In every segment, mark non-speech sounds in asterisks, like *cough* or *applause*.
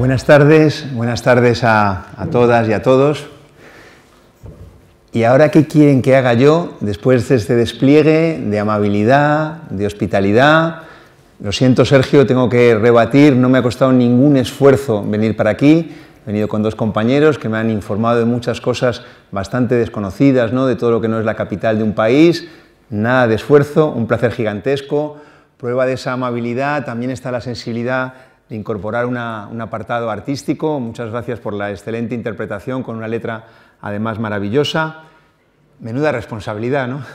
Buenas tardes, buenas tardes a, todas y a todos. ¿Y ahora qué quieren que haga yo después de este despliegue de amabilidad, de hospitalidad? Lo siento, Sergio, tengo que rebatir, no me ha costado ningún esfuerzo venir para aquí. He venido con dos compañeros que me han informado de muchas cosas bastante desconocidas, ¿no? de todo lo que no es la capital de un país. Nada de esfuerzo, un placer gigantesco. Prueba de esa amabilidad también está la sensibilidad de incorporar un apartado artístico. Muchas gracias por la excelente interpretación con una letra además maravillosa. Menuda responsabilidad, ¿no? *laughs*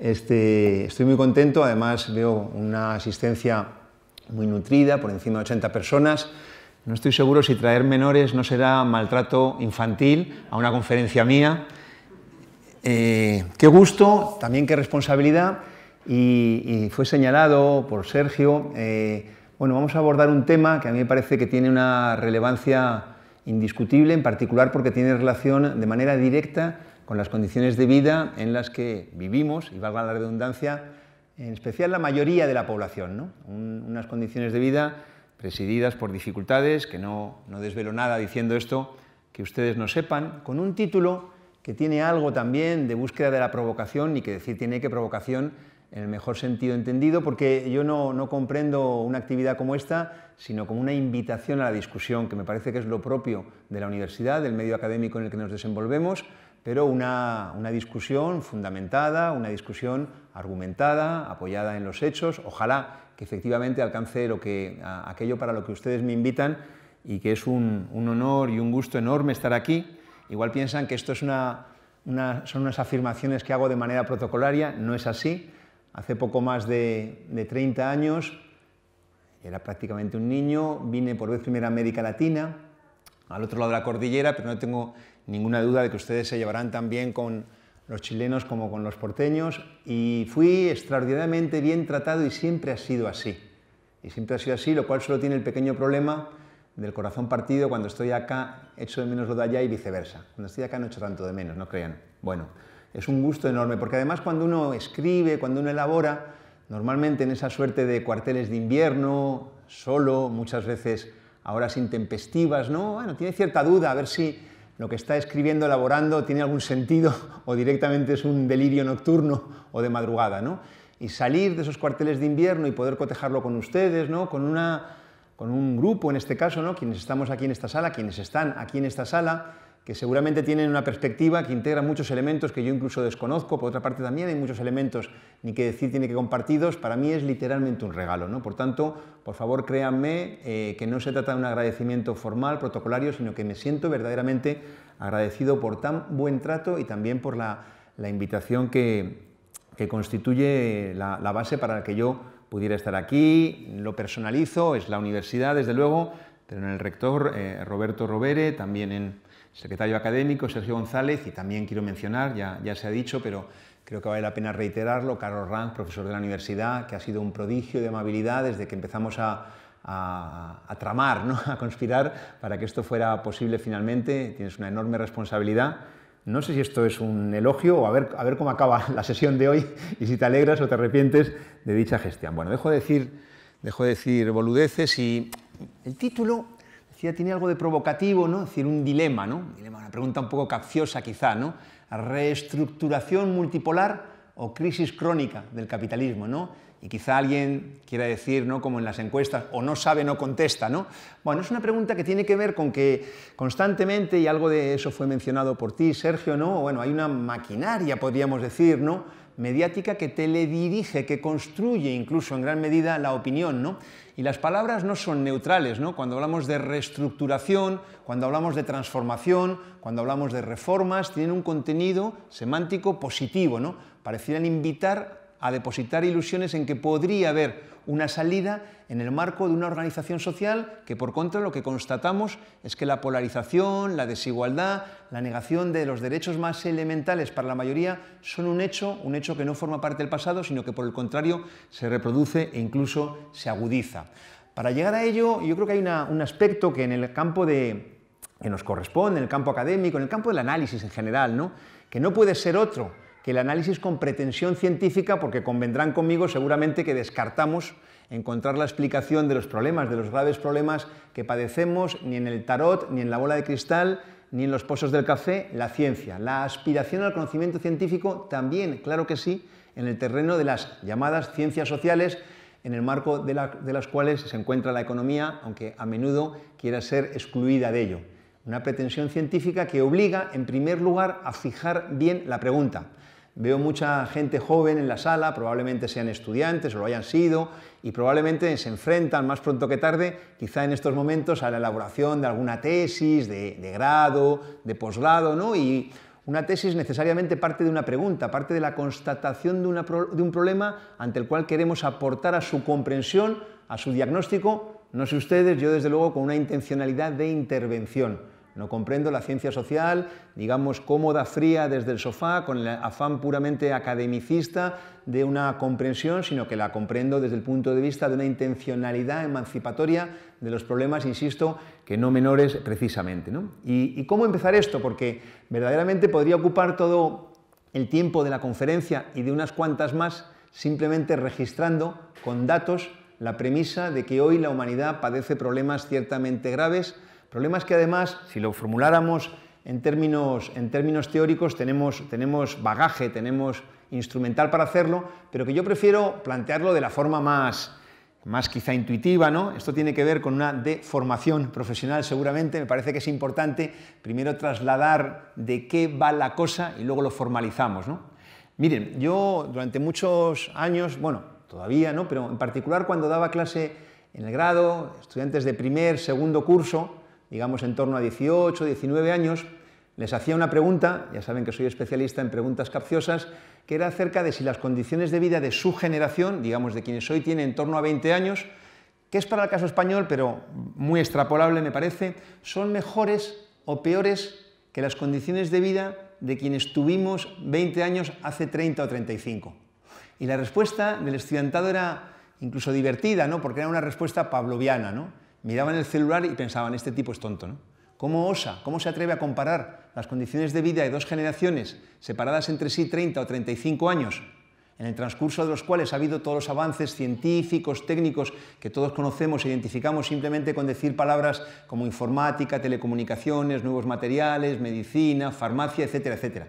Este, estoy muy contento, además veo una asistencia muy nutrida, por encima de 80 personas. No estoy seguro si traer menores no será maltrato infantil a una conferencia mía. Eh, qué gusto, también qué responsabilidad. Y, fue señalado por Sergio eh, bueno, vamos a abordar un tema que a mí me parece que tiene una relevancia indiscutible, en particular porque tiene relación de manera directa con las condiciones de vida en las que vivimos, y valga la redundancia, en especial la mayoría de la población. unas condiciones de vida presididas por dificultades, que no, no desvelo nada diciendo esto, que ustedes no sepan, con un título que tiene algo también de búsqueda de la provocación y que decir tiene que provocación en el mejor sentido entendido, porque yo no, comprendo una actividad como esta, sino como una invitación a la discusión, que me parece que es lo propio de la universidad, del medio académico en el que nos desenvolvemos, pero una, discusión fundamentada, una discusión argumentada, apoyada en los hechos, ojalá que efectivamente alcance lo que, aquello para lo que ustedes me invitan y que es un, honor y un gusto enorme estar aquí. Igual piensan que esto es son unas afirmaciones que hago de manera protocolaria, no es así hace poco más de, 30 años, era prácticamente un niño, vine por vez primera a América Latina, al otro lado de la cordillera, pero no tengo ninguna duda de que ustedes se llevarán tan bien con los chilenos como con los porteños, y fui extraordinariamente bien tratado y siempre ha sido así. Y siempre ha sido así, lo cual solo tiene el pequeño problema del corazón partido cuando estoy acá, echo de menos lo de allá y viceversa. Cuando estoy acá no echo tanto de menos, no crean. Bueno, es un gusto enorme, porque además cuando uno escribe, cuando uno elabora, normalmente en esa suerte de cuarteles de invierno, solo, muchas veces a horas intempestivas, ¿no? tiene cierta duda a ver si lo que está escribiendo, elaborando, tiene algún sentido *laughs* o directamente es un delirio nocturno o de madrugada, ¿no? Y salir de esos cuarteles de invierno y poder cotejarlo con ustedes, ¿no? Con, con un grupo, en este caso, ¿no? Quienes estamos aquí en esta sala, quienes están aquí en esta sala, que seguramente tienen una perspectiva que integra muchos elementos que yo incluso desconozco, por otra parte también hay muchos elementos, ni que decir, tiene que compartidos, para mí es literalmente un regalo. ¿no? Por tanto, por favor créanme eh, que no se trata de un agradecimiento formal, protocolario, sino que me siento verdaderamente agradecido por tan buen trato y también por la, invitación que, constituye la, base para que yo pudiera estar aquí, lo personalizo, es la universidad desde luego, pero en el rector eh, Roberto Robere, también en secretario académico, Sergio González, y también quiero mencionar, ya, se ha dicho, pero creo que vale la pena reiterarlo, Carlos Ranz, profesor de la universidad, que ha sido un prodigio de amabilidad desde que empezamos a, tramar, ¿no? *laughs* a conspirar para que esto fuera posible finalmente. Tienes una enorme responsabilidad. No sé si esto es un elogio o a ver, a ver cómo acaba *laughs* la sesión de hoy y si te alegras o te arrepientes de dicha gestión. Bueno, decir, dejo de decir boludeces y el título ya tiene algo de provocativo, ¿no? es decir, un dilema, ¿no? dilema, una pregunta un poco capciosa quizá, ¿no? reestructuración multipolar o crisis crónica del capitalismo, ¿no? Y quizá alguien quiera decir, ¿no? como en las encuestas, o no sabe, no contesta. ¿no? Bueno, es una pregunta que tiene que ver con que constantemente, y algo de eso fue mencionado por ti, Sergio, ¿no? bueno, hay una maquinaria, podríamos decir, ¿no? mediática que dirige, que construye incluso en gran medida la opinión. ¿no? Y las palabras no son neutrales. ¿no? Cuando hablamos de reestructuración, cuando hablamos de transformación, cuando hablamos de reformas, tienen un contenido semántico positivo. ¿no? Parecieran invitar a depositar ilusiones en que podría haber una salida en el marco de una organización social que, por contra, lo que constatamos es que la polarización, la desigualdad, la negación de los derechos más elementales para la mayoría son un hecho, un hecho que no forma parte del pasado, sino que, por el contrario, se reproduce e incluso se agudiza. Para llegar a ello, yo creo que hay un aspecto que en el campo de que nos corresponde, en el campo académico, en el campo del análisis en general, ¿no? que no puede ser otro que el análisis con pretensión científica, porque convendrán conmigo seguramente que descartamos encontrar la explicación de los problemas, de los graves problemas que padecemos, ni en el tarot, ni en la bola de cristal, ni en los pozos del café, la ciencia. La aspiración al conocimiento científico también, claro que sí, en el terreno de las llamadas ciencias sociales, en el marco de, de las cuales se encuentra la economía, aunque a menudo quiera ser excluida de ello. Una pretensión científica que obliga, en primer lugar, a fijar bien la pregunta Veo mucha gente joven en la sala, probablemente sean estudiantes o lo hayan sido, y probablemente se enfrentan más pronto que tarde, quizá en estos momentos, a la elaboración de alguna tesis, de, grado, de posgrado, ¿no? Y una tesis necesariamente parte de una pregunta, parte de la constatación de, un problema ante el cual queremos aportar a su comprensión, a su diagnóstico, no sé ustedes, yo desde luego con una intencionalidad de intervención. No comprendo la ciencia social, digamos, cómoda, fría desde el sofá, con el afán puramente academicista de una comprensión, sino que la comprendo desde el punto de vista de una intencionalidad emancipatoria de los problemas, insisto, que no menores precisamente. ¿Y cómo empezar esto? Porque verdaderamente podría ocupar todo el tiempo de la conferencia y de unas cuantas más simplemente registrando con datos la premisa de que hoy la humanidad padece problemas ciertamente graves problema es que además, si lo formuláramos en términos, teóricos, tenemos, bagaje, tenemos instrumental para hacerlo, pero que yo prefiero plantearlo de la forma más, quizá intuitiva, Esto tiene que ver con una deformación profesional seguramente, me parece que es importante primero trasladar de qué va la cosa y luego lo formalizamos, ¿no? Miren, yo durante muchos años, bueno, todavía, ¿no? Pero en particular cuando daba clase en el grado, estudiantes de primer, segundo curso, digamos en torno a 18, 19 años, les hacía una pregunta, ya saben que soy especialista en preguntas capciosas, que era acerca de si las condiciones de vida de su generación, digamos de quienes hoy tienen en torno a 20 años, que es para el caso español, pero muy extrapolable me parece, son mejores o peores que las condiciones de vida de quienes tuvimos 20 años hace 30 o 35. Y la respuesta del estudiantado era incluso divertida, ¿no? porque era una respuesta pavloviana. ¿no? miraban el celular y pensaban, este tipo es tonto, ¿no? ¿Cómo osa? ¿Cómo se atreve a comparar las condiciones de vida de dos generaciones separadas entre sí 30 o 35 años, en el transcurso de los cuales ha habido todos los avances científicos, técnicos, que todos conocemos e identificamos simplemente con decir palabras como informática, telecomunicaciones, nuevos materiales, medicina, farmacia, etcétera, etcétera?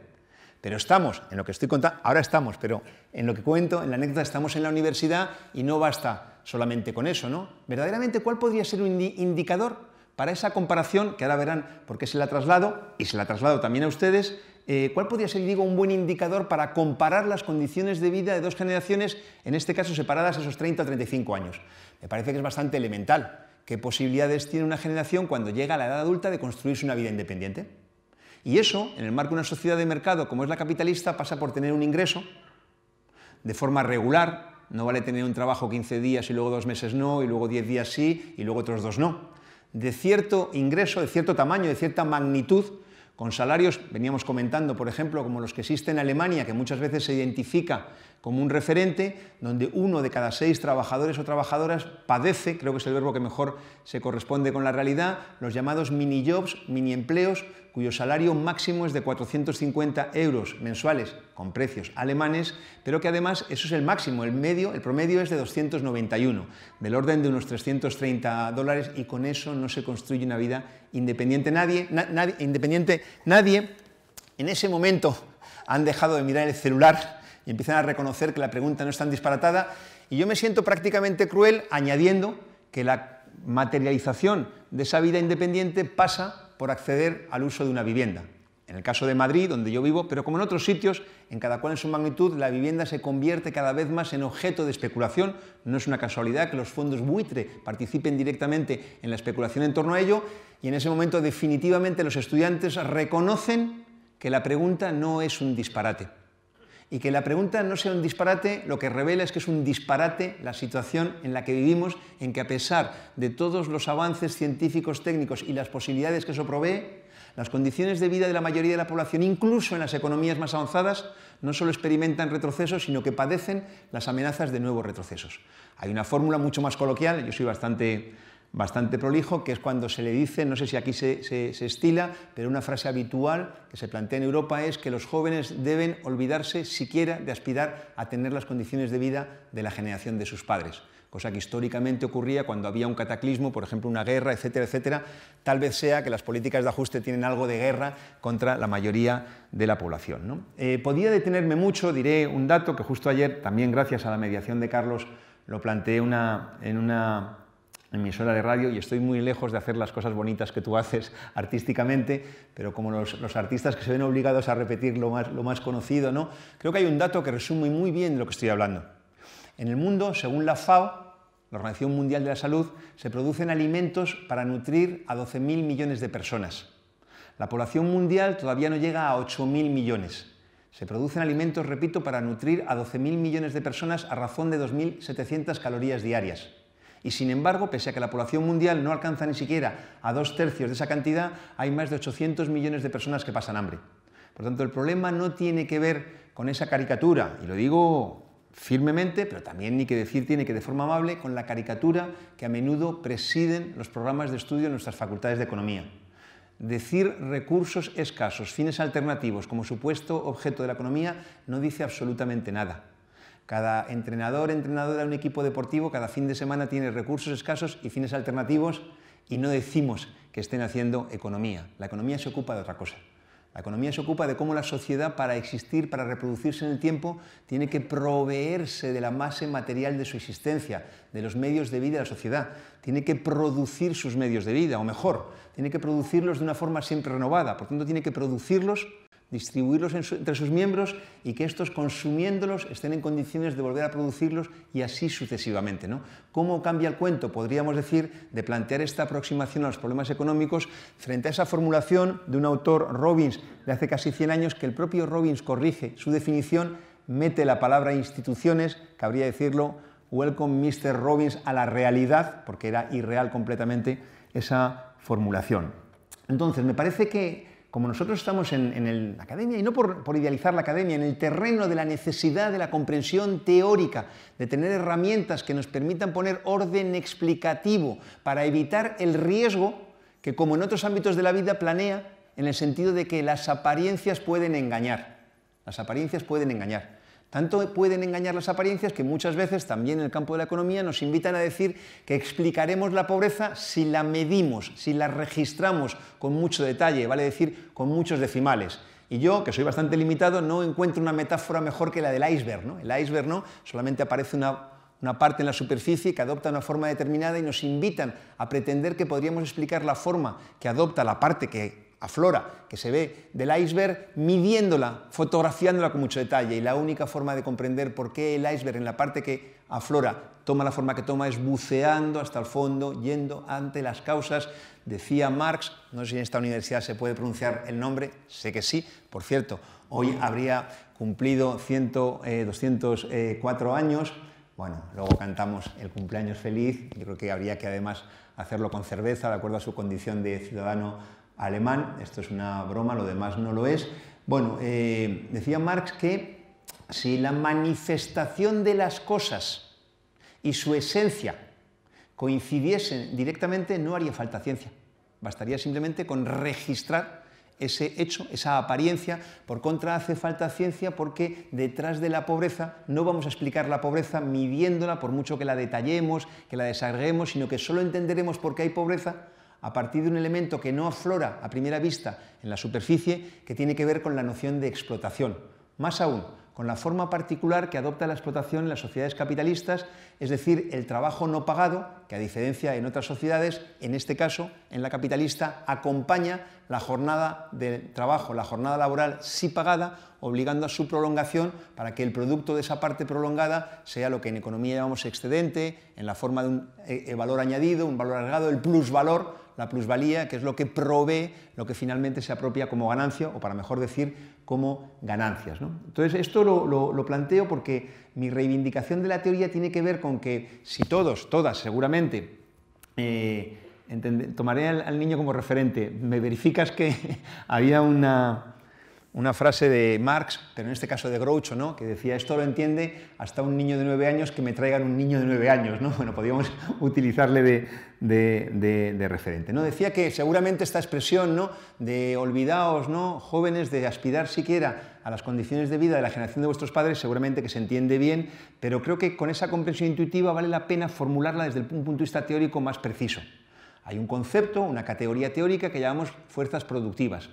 Pero estamos, en lo que estoy contando, ahora estamos, pero en lo que cuento, en la anécdota, estamos en la universidad y no basta solamente con eso, ¿no? Verdaderamente, ¿cuál podría ser un indicador para esa comparación, que ahora verán por qué se la traslado, y se la traslado también a ustedes, eh, ¿cuál podría ser, digo, un buen indicador para comparar las condiciones de vida de dos generaciones, en este caso separadas a esos 30 o 35 años? Me parece que es bastante elemental. ¿Qué posibilidades tiene una generación cuando llega a la edad adulta de construirse una vida independiente? Y eso, en el marco de una sociedad de mercado como es la capitalista, pasa por tener un ingreso de forma regular, no vale tener un trabajo 15 días y luego dos meses no, y luego 10 días sí, y luego otros dos no. De cierto ingreso, de cierto tamaño, de cierta magnitud, con salarios, veníamos comentando, por ejemplo, como los que existen en Alemania, que muchas veces se identifica como un referente, donde uno de cada seis trabajadores o trabajadoras padece, creo que es el verbo que mejor se corresponde con la realidad, los llamados mini jobs, mini empleos, cuyo salario máximo es de 450 euros mensuales con precios alemanes, pero que además eso es el máximo, el medio, el promedio es de 291, del orden de unos 330 dólares y con eso no se construye una vida independiente. Nadie, independiente, nadie en ese momento han dejado de mirar el celular y empiezan a reconocer que la pregunta no es tan disparatada y yo me siento prácticamente cruel añadiendo que la materialización de esa vida independiente pasa por acceder al uso de una vivienda. En el caso de Madrid, donde yo vivo, pero como en otros sitios, en cada cual en su magnitud, la vivienda se convierte cada vez más en objeto de especulación. No es una casualidad que los fondos buitre participen directamente en la especulación en torno a ello y en ese momento definitivamente los estudiantes reconocen que la pregunta no es un disparate y que la pregunta no sea un disparate, lo que revela es que es un disparate la situación en la que vivimos, en que a pesar de todos los avances científicos, técnicos y las posibilidades que eso provee, las condiciones de vida de la mayoría de la población, incluso en las economías más avanzadas, no solo experimentan retrocesos, sino que padecen las amenazas de nuevos retrocesos. Hay una fórmula mucho más coloquial, yo soy bastante bastante prolijo, que es cuando se le dice, no sé si aquí se, estila, pero una frase habitual que se plantea en Europa es que los jóvenes deben olvidarse siquiera de aspirar a tener las condiciones de vida de la generación de sus padres, cosa que históricamente ocurría cuando había un cataclismo, por ejemplo una guerra, etcétera, etcétera. Tal vez sea que las políticas de ajuste tienen algo de guerra contra la mayoría de la población. ¿no? Eh, podía detenerme mucho, diré un dato que justo ayer, también gracias a la mediación de Carlos, lo planteé en una emisora de radio y estoy muy lejos de hacer las cosas bonitas que tú haces artísticamente, pero como los, artistas que se ven obligados a repetir lo más, conocido, ¿no? creo que hay un dato que resume muy bien lo que estoy hablando. En el mundo, según la FAO, la Organización Mundial de la Salud, se producen alimentos para nutrir a 12.000 millones de personas. La población mundial todavía no llega a 8.000 millones. Se producen alimentos, repito, para nutrir a 12.000 millones de personas a razón de 2.700 calorías diarias. Y sin embargo, pese a que la población mundial no alcanza ni siquiera a dos tercios de esa cantidad, hay más de 800 millones de personas que pasan hambre. Por tanto, el problema no tiene que ver con esa caricatura, y lo digo firmemente, pero también ni que decir tiene que de forma amable, con la caricatura que a menudo presiden los programas de estudio en nuestras facultades de economía. Decir recursos escasos, fines alternativos como supuesto objeto de la economía no dice absolutamente nada. Cada entrenador, entrenadora de un equipo deportivo, cada fin de semana tiene recursos escasos y fines alternativos y no decimos que estén haciendo economía. La economía se ocupa de otra cosa. La economía se ocupa de cómo la sociedad para existir, para reproducirse en el tiempo, tiene que proveerse de la masa material de su existencia, de los medios de vida de la sociedad. Tiene que producir sus medios de vida, o mejor, tiene que producirlos de una forma siempre renovada. Por tanto, tiene que producirlos distribuirlos entre sus miembros y que estos consumiéndolos estén en condiciones de volver a producirlos y así sucesivamente. ¿no? ¿Cómo cambia el cuento? Podríamos decir, de plantear esta aproximación a los problemas económicos frente a esa formulación de un autor, Robbins, de hace casi 100 años, que el propio Robbins corrige su definición, mete la palabra instituciones, cabría decirlo, welcome Mr. Robbins a la realidad, porque era irreal completamente esa formulación. Entonces, me parece que como nosotros estamos en, la academia, y no por, idealizar la academia, en el terreno de la necesidad de la comprensión teórica, de tener herramientas que nos permitan poner orden explicativo para evitar el riesgo que, como en otros ámbitos de la vida, planea en el sentido de que las apariencias pueden engañar. Las apariencias pueden engañar. Tanto pueden engañar las apariencias que muchas veces también en el campo de la economía nos invitan a decir que explicaremos la pobreza si la medimos, si la registramos con mucho detalle, vale decir, con muchos decimales. Y yo, que soy bastante limitado, no encuentro una metáfora mejor que la del iceberg. ¿no? El iceberg no, solamente aparece una parte en la superficie que adopta una forma determinada y nos invitan a pretender que podríamos explicar la forma que adopta la parte que aflora, que se ve del iceberg, midiéndola, fotografiándola con mucho detalle. Y la única forma de comprender por qué el iceberg en la parte que aflora toma la forma que toma es buceando hasta el fondo, yendo ante las causas. Decía Marx, no sé si en esta universidad se puede pronunciar el nombre, sé que sí, por cierto, hoy habría cumplido 100, 204 eh, eh, años. Bueno, luego cantamos el cumpleaños feliz. Yo creo que habría que además hacerlo con cerveza, de acuerdo a su condición de ciudadano alemán, esto es una broma, lo demás no lo es. Bueno, eh, decía Marx que si la manifestación de las cosas y su esencia coincidiesen directamente, no haría falta ciencia. Bastaría simplemente con registrar ese hecho, esa apariencia. Por contra, hace falta ciencia porque detrás de la pobreza no vamos a explicar la pobreza midiéndola, por mucho que la detallemos, que la desagreguemos, sino que solo entenderemos por qué hay pobreza a partir de un elemento que no aflora a primera vista en la superficie, que tiene que ver con la noción de explotación. Más aún, con la forma particular que adopta la explotación en las sociedades capitalistas, es decir, el trabajo no pagado, que a diferencia en otras sociedades, en este caso, en la capitalista, acompaña la jornada de trabajo, la jornada laboral sí pagada, obligando a su prolongación para que el producto de esa parte prolongada sea lo que en economía llamamos excedente, en la forma de un eh, eh, valor añadido, un valor agregado, el plusvalor la plusvalía, que es lo que provee lo que finalmente se apropia como ganancia, o para mejor decir, como ganancias. Entonces, esto lo, planteo porque mi reivindicación de la teoría tiene que ver con que si todos, todas, seguramente, eh, tomaré al niño como referente, me verificas que *laughs* había una una frase de Marx, pero en este caso de Groucho, ¿no? que decía, esto lo entiende hasta un niño de nueve años, que me traigan un niño de nueve años. ¿no? *laughs* Bueno, podríamos utilizarle de, referente. ¿no? Decía que seguramente esta expresión ¿no? de olvidaos, ¿no? jóvenes, de aspirar siquiera a las condiciones de vida de la generación de vuestros padres, seguramente que se entiende bien, pero creo que con esa comprensión intuitiva vale la pena formularla desde un punto de vista teórico más preciso. Hay un concepto, una categoría teórica que llamamos fuerzas productivas.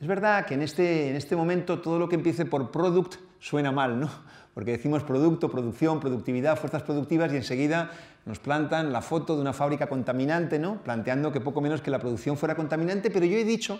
Es verdad que en este, en este momento todo lo que empiece por product suena mal, ¿no? Porque decimos producto, producción, productividad, fuerzas productivas y enseguida nos plantan la foto de una fábrica contaminante, ¿no? Planteando que poco menos que la producción fuera contaminante, pero yo he dicho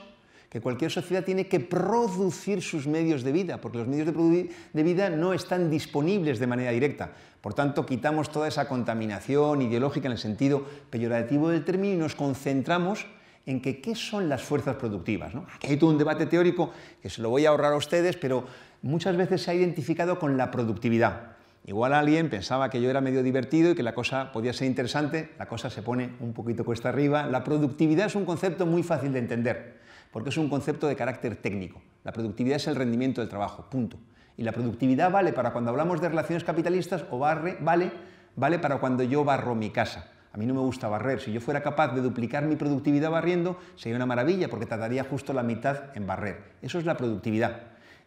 que cualquier sociedad tiene que producir sus medios de vida, porque los medios de, de, vida no están disponibles de manera directa. Por tanto, quitamos toda esa contaminación ideológica en el sentido peyorativo del término y nos concentramos en que qué son las fuerzas productivas. Aquí hay todo un debate teórico que se lo voy a ahorrar a ustedes, pero muchas veces se ha identificado con la productividad. Igual alguien pensaba que yo era medio divertido y que la cosa podía ser interesante, la cosa se pone un poquito cuesta arriba. La productividad es un concepto muy fácil de entender, porque es un concepto de carácter técnico. La productividad es el rendimiento del trabajo, punto. Y la productividad vale para cuando hablamos de relaciones capitalistas o barre, vale, vale para cuando yo barro mi casa. A mí no me gusta barrer. Si yo fuera capaz de duplicar mi productividad barriendo, sería una maravilla porque tardaría justo la mitad en barrer. Eso es la productividad.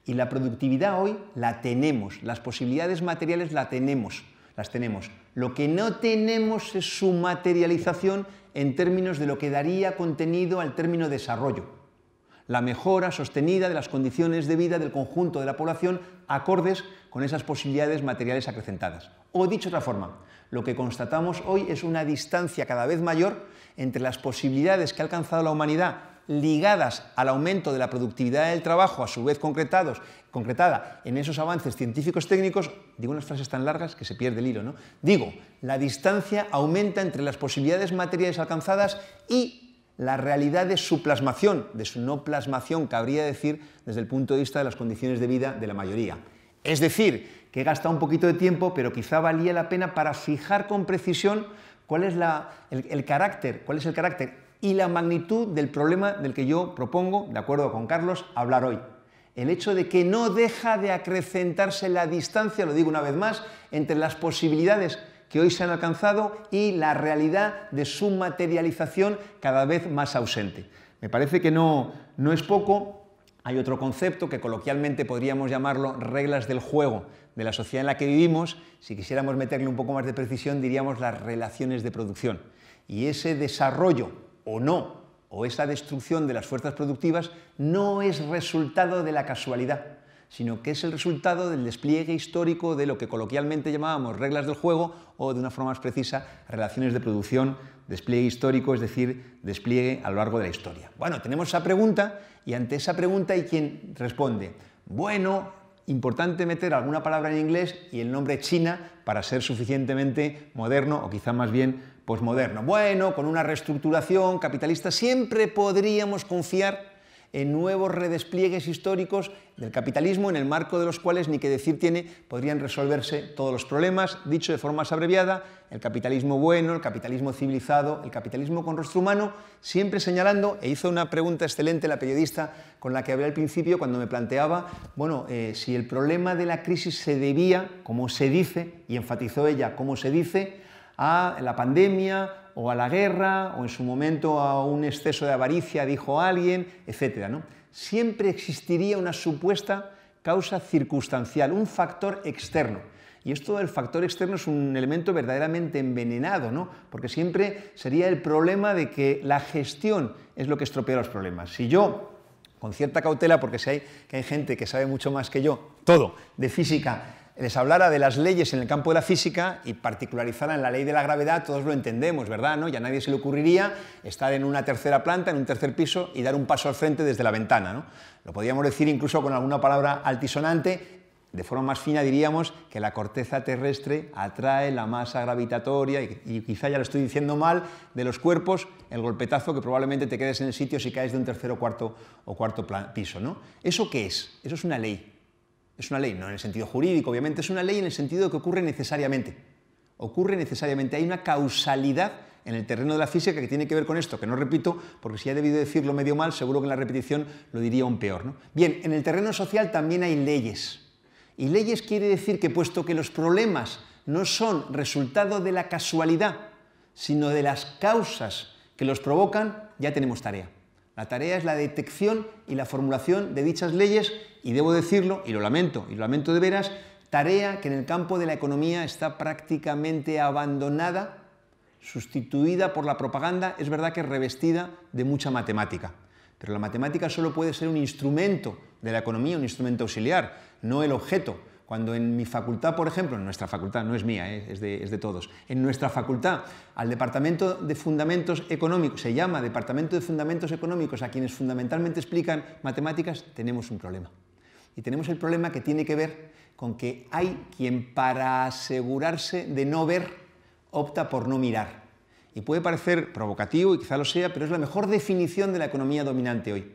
Y la productividad hoy la tenemos, las posibilidades materiales la tenemos, las tenemos. Lo que no tenemos es su materialización en términos de lo que daría contenido al término desarrollo. La mejora sostenida de las condiciones de vida del conjunto de la población acordes con esas posibilidades materiales acrecentadas. O dicho de otra forma, lo que constatamos hoy es una distancia cada vez mayor entre las posibilidades que ha alcanzado la humanidad ligadas al aumento de la productividad del trabajo, a su vez concretados, concretada en esos avances científicos técnicos, digo unas frases tan largas que se pierde el hilo, ¿no? Digo, la distancia aumenta entre las posibilidades materiales alcanzadas y la realidad de su plasmación, de su no plasmación, cabría decir, desde el punto de vista de las condiciones de vida de la mayoría. Es decir, que he gastado un poquito de tiempo, pero quizá valía la pena para fijar con precisión cuál es el, carácter, cuál es el carácter y la magnitud del problema del que yo propongo, de acuerdo con Carlos, hablar hoy. El hecho de que no deja de acrecentarse la distancia, lo digo una vez más, entre las posibilidades que hoy se han alcanzado y la realidad de su materialización cada vez más ausente. Me parece que no es poco hay otro concepto que coloquialmente podríamos llamarlo reglas del juego de la sociedad en la que vivimos. Si quisiéramos meterle un poco más de precisión, diríamos las relaciones de producción. Y ese desarrollo o no, o esa destrucción de las fuerzas productivas, no es resultado de la casualidad sino que es el resultado del despliegue histórico de lo que coloquialmente llamábamos reglas del juego o, de una forma más precisa, relaciones de producción, despliegue histórico, es decir, despliegue a lo largo de la historia. Bueno, tenemos esa pregunta y ante esa pregunta hay quien responde, bueno, importante meter alguna palabra en inglés y el nombre China para ser suficientemente moderno o quizá más bien posmoderno. Bueno, con una reestructuración capitalista siempre podríamos confiar en nuevos redespliegues históricos del capitalismo, en el marco de los cuales, ni que decir tiene, podrían resolverse todos los problemas. Dicho de forma más abreviada, el capitalismo bueno, el capitalismo civilizado, el capitalismo con rostro humano, siempre señalando, e hizo una pregunta excelente la periodista con la que hablé al principio cuando me planteaba, bueno, eh, si el problema de la crisis se debía, como se dice, y enfatizó ella, como se dice, a la pandemia o a la guerra o en su momento a un exceso de avaricia, dijo alguien, etc. ¿no? Siempre existiría una supuesta causa circunstancial, un factor externo. Y esto del factor externo es un elemento verdaderamente envenenado, ¿no? porque siempre sería el problema de que la gestión es lo que estropea los problemas. Si yo con cierta cautela, porque hay, que hay gente que sabe mucho más que yo, todo, de física, les hablara de las leyes en el campo de la física y particularizara en la ley de la gravedad, todos lo entendemos, ¿verdad? ¿No? a nadie se le ocurriría estar en una tercera planta, en un tercer piso y dar un paso al frente desde la ventana, ¿no? Lo podríamos decir incluso con alguna palabra altisonante, de forma más fina diríamos que la corteza terrestre atrae la masa gravitatoria, y, quizá ya lo estoy diciendo mal, de los cuerpos, el golpetazo que probablemente te quedes en el sitio si caes de un tercer o cuarto, o cuarto piso. ¿no? ¿Eso qué es? Eso es una ley. Es una ley, no en el sentido jurídico, obviamente, es una ley en el sentido de que ocurre necesariamente. Ocurre necesariamente. Hay una causalidad en el terreno de la física que tiene que ver con esto, que no repito, porque si he debido decirlo medio mal, seguro que en la repetición lo diría aún peor. Bien, en el terreno social también hay leyes. Y leyes quiere decir que puesto que los problemas no son resultado de la casualidad, sino de las causas que los provocan, ya tenemos tarea. La tarea es la detección y la formulación de dichas leyes y debo decirlo, y lo lamento, y lo lamento de veras, tarea que en el campo de la economía está prácticamente abandonada, sustituida por la propaganda, es verdad que revestida de mucha matemática. Pero la matemática solo puede ser un instrumento de la economía, un instrumento auxiliar, no el objeto. Cuando en mi facultad, por ejemplo, en nuestra facultad, no es mía, eh, es, de, es, de, todos, en nuestra facultad, al Departamento de Fundamentos Económicos, se llama Departamento de Fundamentos Económicos, a quienes fundamentalmente explican matemáticas, tenemos un problema. Y tenemos el problema que tiene que ver con que hay quien para asegurarse de no ver opta por no mirar. Y puede parecer provocativo y quizá lo sea, pero es la mejor definición de la economía dominante hoy.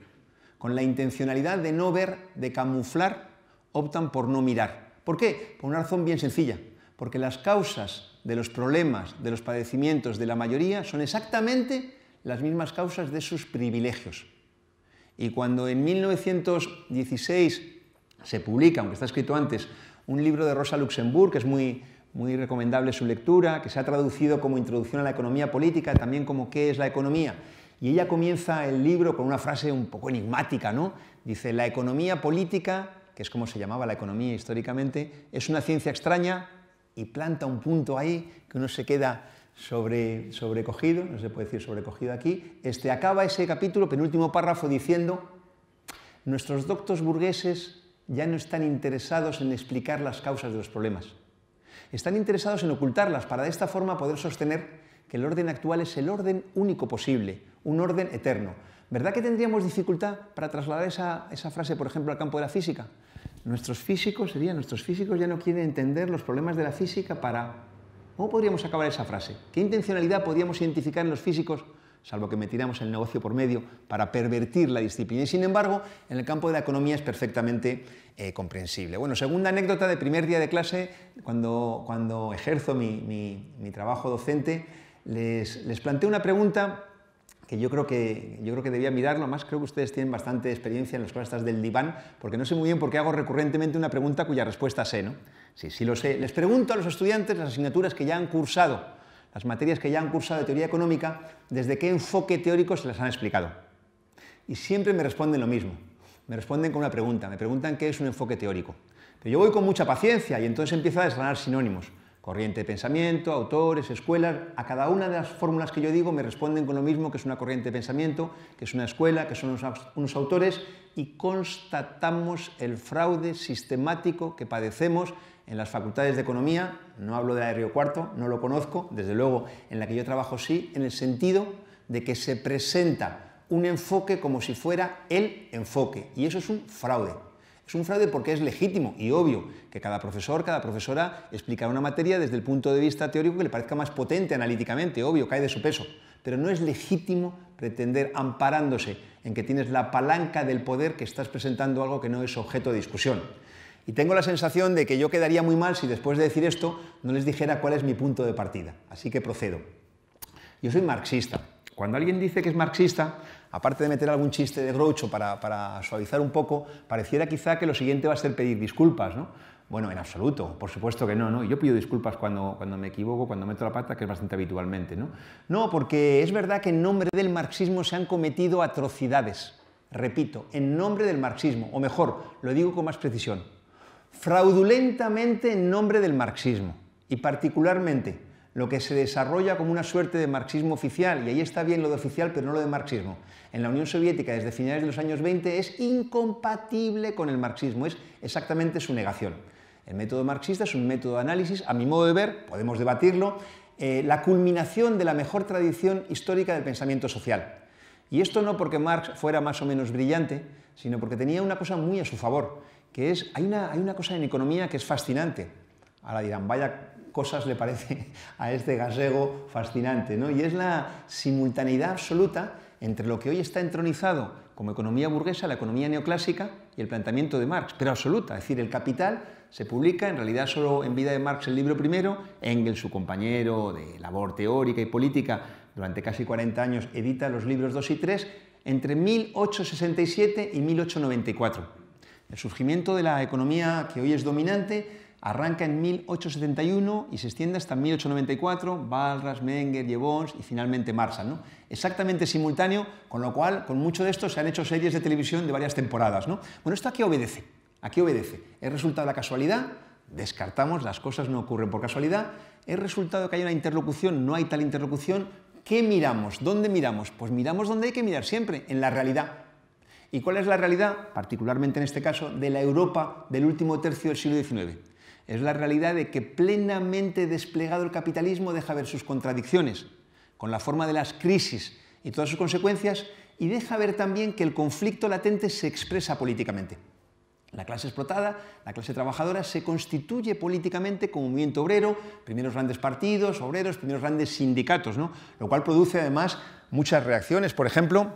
Con la intencionalidad de no ver, de camuflar, optan por no mirar. ¿Por qué? Por una razón bien sencilla, porque las causas de los problemas, de los padecimientos de la mayoría son exactamente las mismas causas de sus privilegios. Y cuando en 1916 se publica, aunque está escrito antes, un libro de Rosa Luxemburg, que es muy, muy recomendable su lectura, que se ha traducido como Introducción a la Economía Política, también como ¿Qué es la economía? Y ella comienza el libro con una frase un poco enigmática, ¿no? Dice, la economía política que es como se llamaba la economía históricamente, es una ciencia extraña y planta un punto ahí que uno se queda sobrecogido, no se puede decir sobrecogido aquí, este, acaba ese capítulo, penúltimo párrafo, diciendo, nuestros doctos burgueses ya no están interesados en explicar las causas de los problemas, están interesados en ocultarlas para de esta forma poder sostener que el orden actual es el orden único posible, un orden eterno. ¿Verdad que tendríamos dificultad para trasladar esa frase, por ejemplo, al campo de la física? Nuestros físicos, serían nuestros físicos ya no quieren entender los problemas de la física para... ¿Cómo podríamos acabar esa frase? ¿Qué intencionalidad podríamos identificar en los físicos, salvo que metiéramos el negocio por medio, para pervertir la disciplina? Y sin embargo, en el campo de la economía es perfectamente eh, comprensible. Bueno, segunda anécdota de primer día de clase, cuando, cuando ejerzo mi, trabajo docente, les, les planteo una pregunta que yo creo que, yo creo que debía mirarlo. Más creo que ustedes tienen bastante experiencia en las clases del diván, porque no sé muy bien por qué hago recurrentemente una pregunta cuya respuesta sé, ¿no? Sí, lo sé. Les pregunto a los estudiantes las asignaturas que ya han cursado, las materias que ya han cursado de teoría económica, desde qué enfoque teórico se las han explicado. Y siempre me responden lo mismo. Me responden con una pregunta. Me preguntan qué es un enfoque teórico. Pero yo voy con mucha paciencia y entonces empiezo a desgranar sinónimos corriente de pensamiento, autores, escuelas, a cada una de las fórmulas que yo digo me responden con lo mismo, que es una corriente de pensamiento, que es una escuela, que son unos, autores, y constatamos el fraude sistemático que padecemos en las facultades de economía, no hablo de la Cuarto, no lo conozco, desde luego en la que yo trabajo sí, en el sentido de que se presenta un enfoque como si fuera el enfoque, y eso es un fraude. Es un fraude porque es legítimo y obvio que cada profesor, cada profesora explica una materia desde el punto de vista teórico que le parezca más potente analíticamente, obvio, cae de su peso. Pero no es legítimo pretender, amparándose en que tienes la palanca del poder, que estás presentando algo que no es objeto de discusión. Y tengo la sensación de que yo quedaría muy mal si después de decir esto no les dijera cuál es mi punto de partida. Así que procedo. Yo soy marxista, cuando alguien dice que es marxista, aparte de meter algún chiste de Groucho para, suavizar un poco, pareciera quizá que lo siguiente va a ser pedir disculpas, ¿no? Bueno, en absoluto, por supuesto que no, ¿no? Yo pido disculpas cuando, cuando me equivoco, cuando meto la pata, que es bastante habitualmente, ¿no? No, porque es verdad que en nombre del marxismo se han cometido atrocidades, repito, en nombre del marxismo, o mejor, lo digo con más precisión, fraudulentamente en nombre del marxismo, y particularmente lo que se desarrolla como una suerte de marxismo oficial, y ahí está bien lo de oficial, pero no lo de marxismo. En la Unión Soviética, desde finales de los años 20, es incompatible con el marxismo, es exactamente su negación. El método marxista es un método de análisis, a mi modo de ver, podemos debatirlo, eh, la culminación de la mejor tradición histórica del pensamiento social. Y esto no porque Marx fuera más o menos brillante, sino porque tenía una cosa muy a su favor, que es, hay una, hay una cosa en economía que es fascinante. Ahora dirán, vaya cosas le parece a este gallego fascinante. ¿no? Y es la simultaneidad absoluta entre lo que hoy está entronizado como economía burguesa, la economía neoclásica y el planteamiento de Marx, pero absoluta. Es decir, el capital se publica, en realidad solo en vida de Marx el libro primero, Engels, su compañero de labor teórica y política, durante casi 40 años edita los libros 2 y 3, entre 1867 y 1894. El surgimiento de la economía que hoy es dominante arranca en 1871 y se extiende hasta 1894, Balras, Menger, Jevons y finalmente Marshall. ¿no? Exactamente simultáneo, con lo cual, con mucho de esto se han hecho series de televisión de varias temporadas. ¿no? Bueno, ¿esto a obedece? ¿A qué obedece? ¿Es resultado de la casualidad? Descartamos, las cosas no ocurren por casualidad. ¿Es resultado de que hay una interlocución? No hay tal interlocución. ¿Qué miramos? ¿Dónde miramos? Pues miramos donde hay que mirar siempre, en la realidad. ¿Y cuál es la realidad, particularmente en este caso, de la Europa del último tercio del siglo XIX? es la realidad de que plenamente desplegado el capitalismo deja ver sus contradicciones, con la forma de las crisis y todas sus consecuencias, y deja ver también que el conflicto latente se expresa políticamente. La clase explotada, la clase trabajadora, se constituye políticamente como movimiento obrero, primeros grandes partidos, obreros, primeros grandes sindicatos, ¿no? lo cual produce además muchas reacciones. Por ejemplo,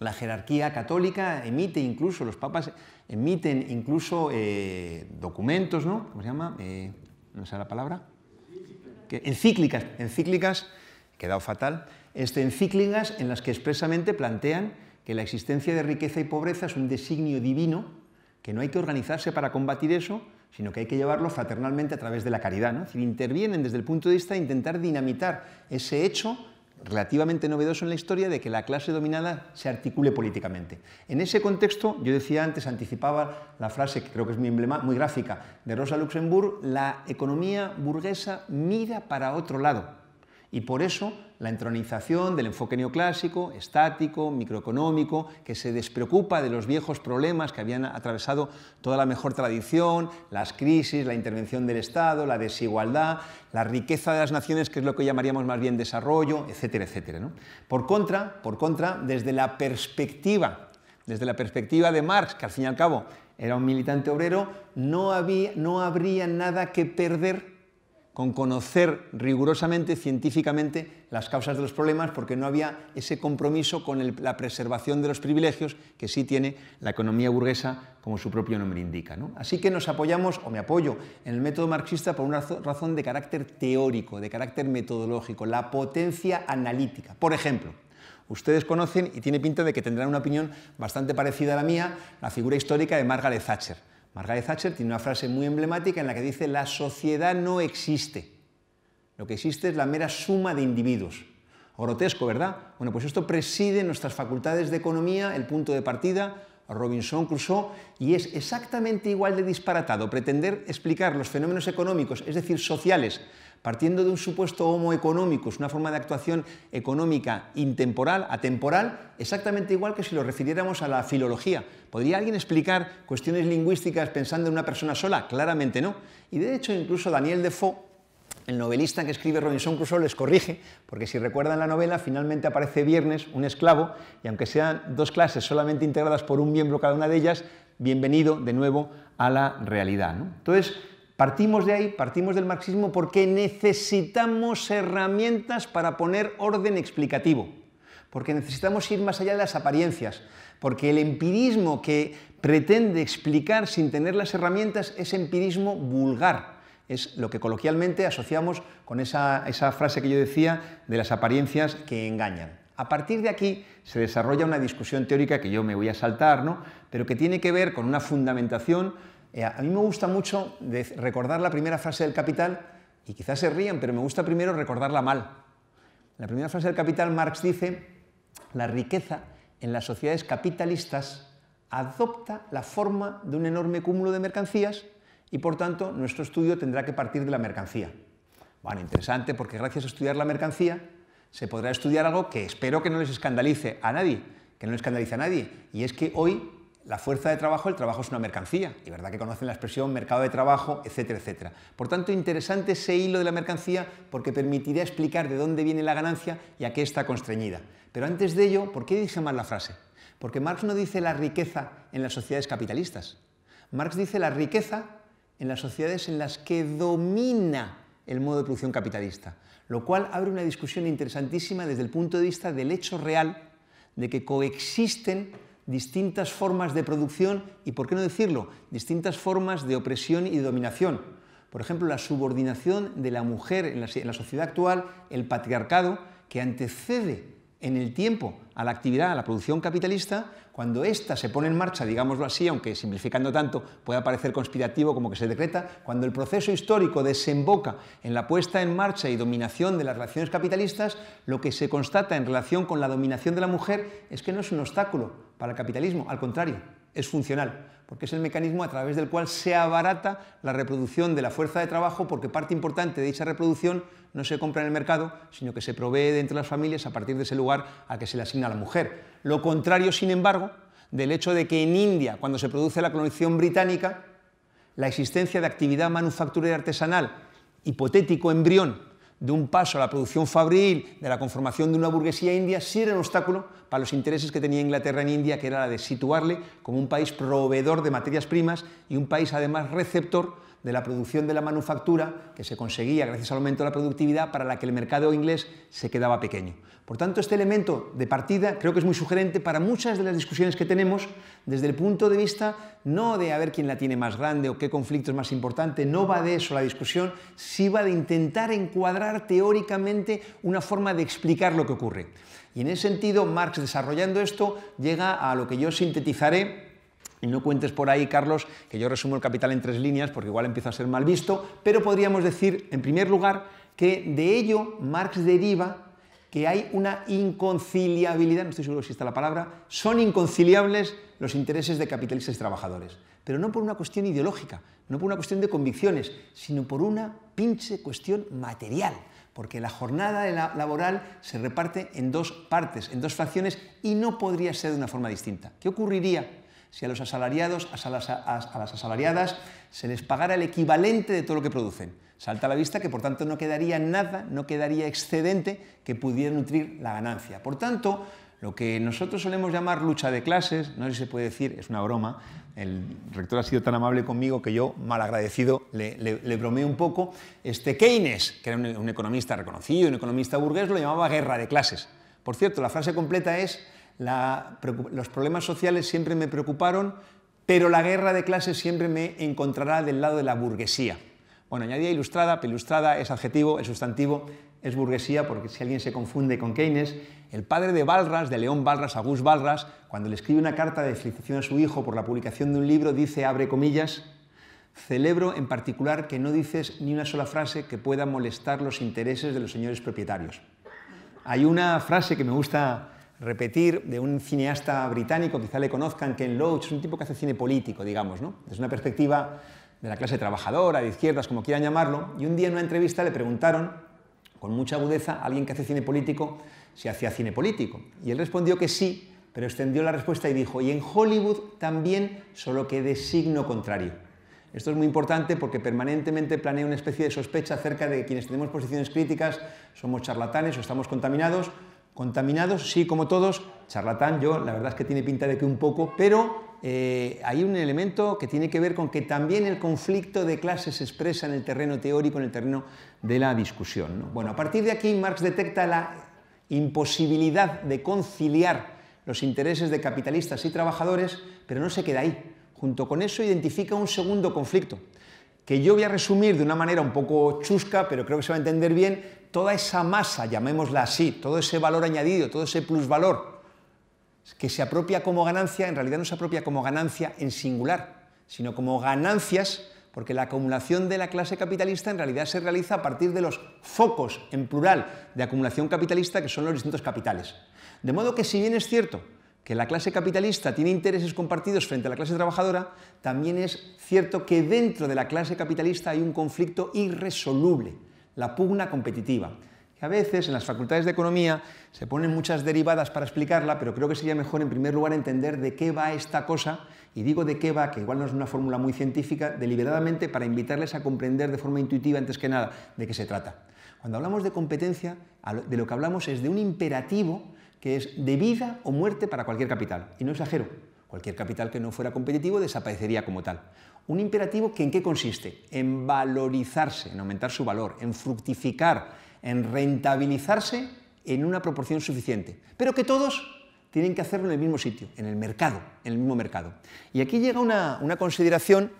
la jerarquía católica emite incluso, los papas emiten incluso eh, documentos, ¿no? ¿Cómo se llama? Eh, ¿No sé la palabra? Que, encíclicas, encíclicas, quedado fatal, este, encíclicas en las que expresamente plantean que la existencia de riqueza y pobreza es un designio divino, que no hay que organizarse para combatir eso, sino que hay que llevarlo fraternalmente a través de la caridad. ¿no? Es intervienen desde el punto de vista de intentar dinamitar ese hecho relativamente novedoso en la historia de que la clase dominada se articule políticamente. En ese contexto, yo decía antes, anticipaba la frase que creo que es muy, emblema, muy gráfica de Rosa Luxemburg, la economía burguesa mira para otro lado. Y por eso la entronización del enfoque neoclásico, estático, microeconómico, que se despreocupa de los viejos problemas que habían atravesado toda la mejor tradición, las crisis, la intervención del Estado, la desigualdad, la riqueza de las naciones, que es lo que llamaríamos más bien desarrollo, etcétera, etcétera. Por, contra, por contra, desde la perspectiva, desde la perspectiva de Marx, que al fin y al cabo era un militante obrero, no, no habría nada que perder con conocer rigurosamente, científicamente, las causas de los problemas, porque no había ese compromiso con la preservación de los privilegios que sí tiene la economía burguesa, como su propio nombre indica. Así que nos apoyamos, o me apoyo, en el método marxista por una razón de carácter teórico, de carácter metodológico, la potencia analítica. Por ejemplo, Ustedes conocen, y tiene pinta de que tendrán una opinión bastante parecida a la mía, la figura histórica de Margaret Thatcher. Margaret Thatcher tiene una frase muy emblemática en la que dice, la sociedad no existe. Lo que existe es la mera suma de individuos. Grotesco, ¿verdad? Bueno, pues esto preside nuestras facultades de economía, el punto de partida, Robinson Crusoe, y es exactamente igual de disparatado pretender explicar los fenómenos económicos, es decir, sociales, partiendo de un supuesto homo económico, es una forma de actuación económica intemporal, atemporal, exactamente igual que si lo refiriéramos a la filología. ¿Podría alguien explicar cuestiones lingüísticas pensando en una persona sola? Claramente no. Y de hecho, incluso Daniel Defoe, el novelista que escribe Robinson Crusoe les corrige, porque si recuerdan la novela, finalmente aparece viernes un esclavo, y aunque sean dos clases solamente integradas por un miembro cada una de ellas, bienvenido de nuevo a la realidad. Partimos de ahí, partimos del marxismo porque necesitamos herramientas para poner orden explicativo, porque necesitamos ir más allá de las apariencias, porque el empirismo que pretende explicar sin tener las herramientas es empirismo vulgar, es lo que coloquialmente asociamos con esa, frase que yo decía de las apariencias que engañan. A partir de aquí se desarrolla una discusión teórica que yo me voy a saltar, pero que tiene que ver con una fundamentación eh, a mí me gusta mucho recordar la primera frase del Capital, y quizás se rían, pero me gusta primero recordarla mal. la primera frase del Capital, Marx dice, la riqueza en las sociedades capitalistas adopta la forma de un enorme cúmulo de mercancías y por tanto nuestro estudio tendrá que partir de la mercancía. Bueno, interesante porque gracias a estudiar la mercancía se podrá estudiar algo que espero que no les escandalice a nadie, que no les escandalice a nadie, y es que hoy la fuerza de trabajo, el trabajo es una mercancía, y verdad que conocen la expresión mercado de trabajo, etcétera, etcétera. Por tanto, interesante ese hilo de la mercancía porque permitirá explicar de dónde viene la ganancia y a qué está constreñida. Pero antes de ello, ¿por qué dice más la frase? Porque Marx no dice la riqueza en las sociedades capitalistas. Marx dice la riqueza en las sociedades en las que domina el modo de producción capitalista, lo cual abre una discusión interesantísima desde el punto de vista del hecho real de que coexisten distintas formas de producción y, por qué no decirlo, distintas formas de opresión y dominación. Por ejemplo, la subordinación de la mujer en la sociedad actual, el patriarcado, que antecede en el tiempo a la actividad, a la producción capitalista, cuando ésta se pone en marcha, digámoslo así, aunque simplificando tanto pueda parecer conspirativo como que se decreta, cuando el proceso histórico desemboca en la puesta en marcha y dominación de las relaciones capitalistas, lo que se constata en relación con la dominación de la mujer es que no es un obstáculo para el capitalismo, al contrario, es funcional, porque es el mecanismo a través del cual se abarata la reproducción de la fuerza de trabajo, porque parte importante de dicha reproducción no se compra en el mercado, sino que se provee de entre las familias a partir de ese lugar a que se le asigna a la mujer. Lo contrario, sin embargo, del hecho de que en India, cuando se produce la colonización británica, la existencia de actividad manufacturera artesanal, hipotético embrión de un paso a la producción fabril, de la conformación de una burguesía india, sí era un obstáculo para los intereses que tenía Inglaterra en India, que era la de situarle como un país proveedor de materias primas y un país además receptor de la producción de la manufactura que se conseguía gracias al aumento de la productividad para la que el mercado inglés se quedaba pequeño. Por tanto, este elemento de partida creo que es muy sugerente para muchas de las discusiones que tenemos desde el punto de vista no de a ver quién la tiene más grande o qué conflicto es más importante, no va de eso la discusión, sí va de intentar encuadrar teóricamente una forma de explicar lo que ocurre. Y en ese sentido, Marx desarrollando esto llega a lo que yo sintetizaré y no cuentes por ahí, Carlos, que yo resumo el capital en tres líneas porque igual empieza a ser mal visto, pero podríamos decir, en primer lugar, que de ello Marx deriva que hay una inconciliabilidad, no estoy seguro si está la palabra, son inconciliables los intereses de capitalistas y trabajadores, pero no por una cuestión ideológica, no por una cuestión de convicciones, sino por una pinche cuestión material, porque la jornada laboral se reparte en dos partes, en dos facciones, y no podría ser de una forma distinta. ¿Qué ocurriría si a los asalariados, a las, asalariadas, se les pagara el equivalente de todo lo que producen. Salta a la vista que, por tanto, no quedaría nada, no quedaría excedente que pudiera nutrir la ganancia. Por tanto, lo que nosotros solemos llamar lucha de clases, no sé si se puede decir, es una broma, el rector ha sido tan amable conmigo que yo, mal le, le, bromeé un poco, este Keynes, que era un economista reconocido, un economista burgués, lo llamaba guerra de clases. Por cierto, la frase completa es los problemas sociales siempre me preocuparon, pero la guerra de clases siempre me encontrará del lado de la burguesía. Bueno, añadía ilustrada, pero ilustrada es adjetivo, es sustantivo, es burguesía, porque si alguien se confunde con Keynes, el padre de Balras, de León Balras, Agustín Balras, cuando le escribe una carta de felicitación a su hijo por la publicación de un libro, dice, abre comillas, celebro en particular que no dices ni una sola frase que pueda molestar los intereses de los señores propietarios. Hay una frase que me gusta repetir de un cineasta británico, quizá le conozcan, Ken Loach, es un tipo que hace cine político, digamos, ¿no? desde una perspectiva de la clase trabajadora, de izquierdas, como quieran llamarlo, y un día en una entrevista le preguntaron con mucha agudeza a alguien que hace cine político si hacía cine político, y él respondió que sí, pero extendió la respuesta y dijo, y en Hollywood también, solo que de signo contrario. Esto es muy importante porque permanentemente planea una especie de sospecha acerca de quienes tenemos posiciones críticas, somos charlatanes o estamos contaminados, Contaminados, sí, como todos, charlatán, yo, la verdad es que tiene pinta de que un poco, pero eh, hay un elemento que tiene que ver con que también el conflicto de clases se expresa en el terreno teórico, en el terreno de la discusión. Bueno, a partir de aquí Marx detecta la imposibilidad de conciliar los intereses de capitalistas y trabajadores, pero no se queda ahí. Junto con eso identifica un segundo conflicto, que yo voy a resumir de una manera un poco chusca, pero creo que se va a entender bien, toda esa masa, llamémosla así, todo ese valor añadido, todo ese plusvalor, que se apropia como ganancia, en realidad no se apropia como ganancia en singular, sino como ganancias, porque la acumulación de la clase capitalista en realidad se realiza a partir de los focos, en plural, de acumulación capitalista, que son los distintos capitales. De modo que si bien es cierto, que la clase capitalista tiene intereses compartidos frente a la clase trabajadora, también es cierto que dentro de la clase capitalista hay un conflicto irresoluble, la pugna competitiva, que a veces en las facultades de economía se ponen muchas derivadas para explicarla, pero creo que sería mejor en primer lugar entender de qué va esta cosa, y digo de qué va, que igual no es una fórmula muy científica, deliberadamente para invitarles a comprender de forma intuitiva antes que nada de qué se trata. Cuando hablamos de competencia, de lo que hablamos es de un imperativo que es de vida o muerte para cualquier capital. Y no exagero, cualquier capital que no fuera competitivo desaparecería como tal. Un imperativo que en qué consiste? En valorizarse, en aumentar su valor, en fructificar, en rentabilizarse en una proporción suficiente, pero que todos tienen que hacerlo en el mismo sitio, en el mercado, en el mismo mercado. Y aquí llega una, consideración,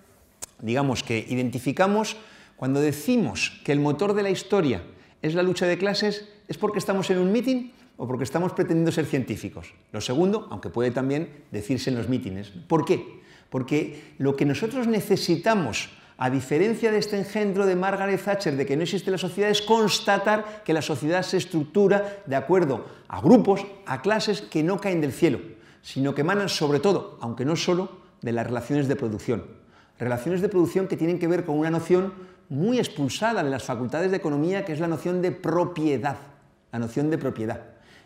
digamos, que identificamos cuando decimos que el motor de la historia es la lucha de clases, es porque estamos en un meeting o porque estamos pretendiendo ser científicos. Lo segundo, aunque puede también decirse en los mítines. ¿Por qué? Porque lo que nosotros necesitamos, a diferencia de este engendro de Margaret Thatcher de que no existe la sociedad, es constatar que la sociedad se estructura de acuerdo a grupos, a clases que no caen del cielo, sino que emanan sobre todo, aunque no solo, de las relaciones de producción. Relaciones de producción que tienen que ver con una noción muy expulsada de las facultades de economía, que es la noción de propiedad. La noción de propiedad.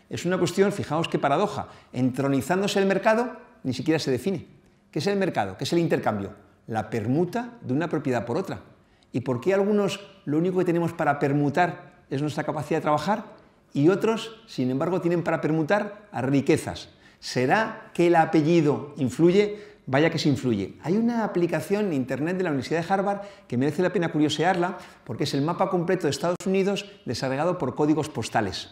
Es una cuestión, fijaos qué paradoja, entronizándose el mercado ni siquiera se define. ¿Qué es el mercado? ¿Qué es el intercambio? La permuta de una propiedad por otra. ¿Y por qué algunos lo único que tenemos para permutar es nuestra capacidad de trabajar y otros, sin embargo, tienen para permutar a riquezas? ¿Será que el apellido influye? vaya que se influye. Hay una aplicación en Internet de la Universidad de Harvard que merece la pena curiosearla porque es el mapa completo de Estados Unidos desagregado por códigos postales.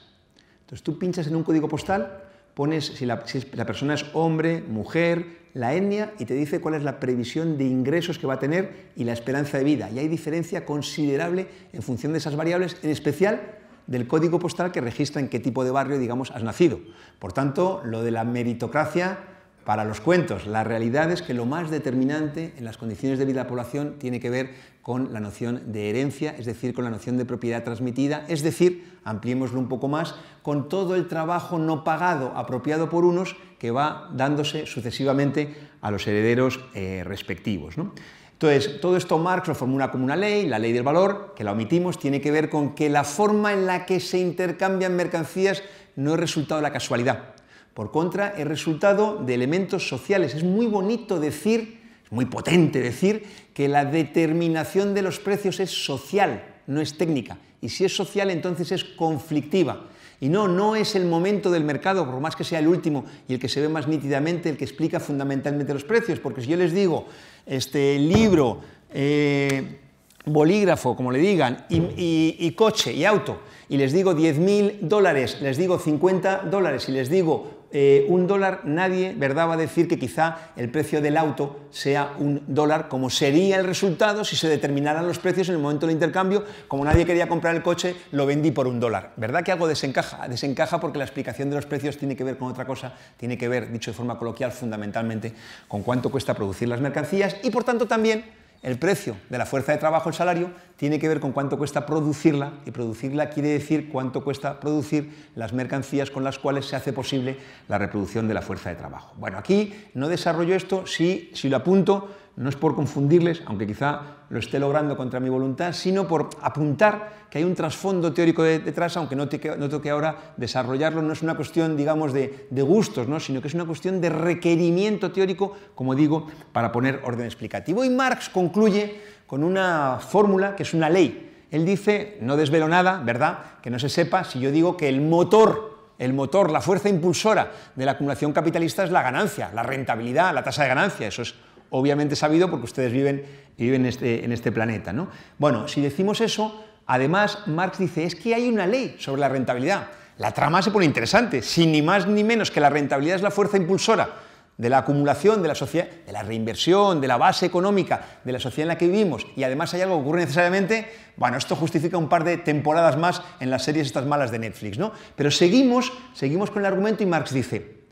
Entonces tú pinchas en un código postal, pones si la, persona es hombre, mujer, la etnia y te dice cuál es la previsión de ingresos que va a tener y la esperanza de vida. Y hay diferencia considerable en función de esas variables, en especial del código postal que registra en qué tipo de barrio, digamos, has nacido. Por tanto, lo de la meritocracia para los cuentos. La realidad es que lo más determinante en las condiciones de vida de la población tiene que ver con la noción de herencia, es decir, con la noción de propiedad transmitida, es decir, ampliémoslo un poco más, con todo el trabajo no pagado apropiado por unos que va dándose sucesivamente a los herederos eh, respectivos. Entonces, todo esto Marx lo formula como una ley, la ley del valor, que la omitimos, tiene que ver con que la forma en la que se intercambian mercancías no es resultado de la casualidad. Por contra, es resultado de elementos sociales. Es muy bonito decir es muy potente decir que la determinación de los precios es social, no es técnica. Y si es social, entonces es conflictiva. Y no, no es el momento del mercado, por más que sea el último y el que se ve más nítidamente, el que explica fundamentalmente los precios. Porque si yo les digo, este libro, eh, bolígrafo, como le digan, y, y, coche y auto, y les digo 10.000 dólares, les digo 50 dólares, y les digo eh, un dólar, nadie, ¿verdad?, va a decir que quizá el precio del auto sea un dólar, como sería el resultado si se determinaran los precios en el momento del intercambio. Como nadie quería comprar el coche, lo vendí por un dólar. ¿Verdad que algo desencaja? Desencaja porque la explicación de los precios tiene que ver con otra cosa, tiene que ver, dicho de forma coloquial, fundamentalmente con cuánto cuesta producir las mercancías y, por tanto, también el precio de la fuerza de trabajo, el salario, tiene que ver con cuánto cuesta producirla y producirla quiere decir cuánto cuesta producir las mercancías con las cuales se hace posible la reproducción de la fuerza de trabajo. Bueno, aquí no desarrollo esto, sí, si lo apunto no es por confundirles, aunque quizá lo esté logrando contra mi voluntad, sino por apuntar que hay un trasfondo teórico detrás, aunque no, toque ahora desarrollarlo, no es una cuestión, digamos, de, gustos, sino que es una cuestión de requerimiento teórico, como digo, para poner orden explicativo. Y Marx concluye con una fórmula que es una ley. Él dice, no desvelo nada, ¿verdad? Que no se sepa si yo digo que el motor el motor, la fuerza impulsora de la acumulación capitalista es la ganancia, la rentabilidad, la tasa de ganancia. Eso es obviamente sabido porque ustedes viven, viven este, en este planeta. ¿no? Bueno, si decimos eso, además Marx dice, es que hay una ley sobre la rentabilidad. La trama se pone interesante, si ni más ni menos que la rentabilidad es la fuerza impulsora de la acumulación de la sociedad, de la reinversión, de la base económica de la sociedad en la que vivimos, y además hay algo que ocurre necesariamente, bueno, esto justifica un par de temporadas más en las series estas malas de Netflix, ¿no? Pero seguimos, seguimos con el argumento y Marx dice,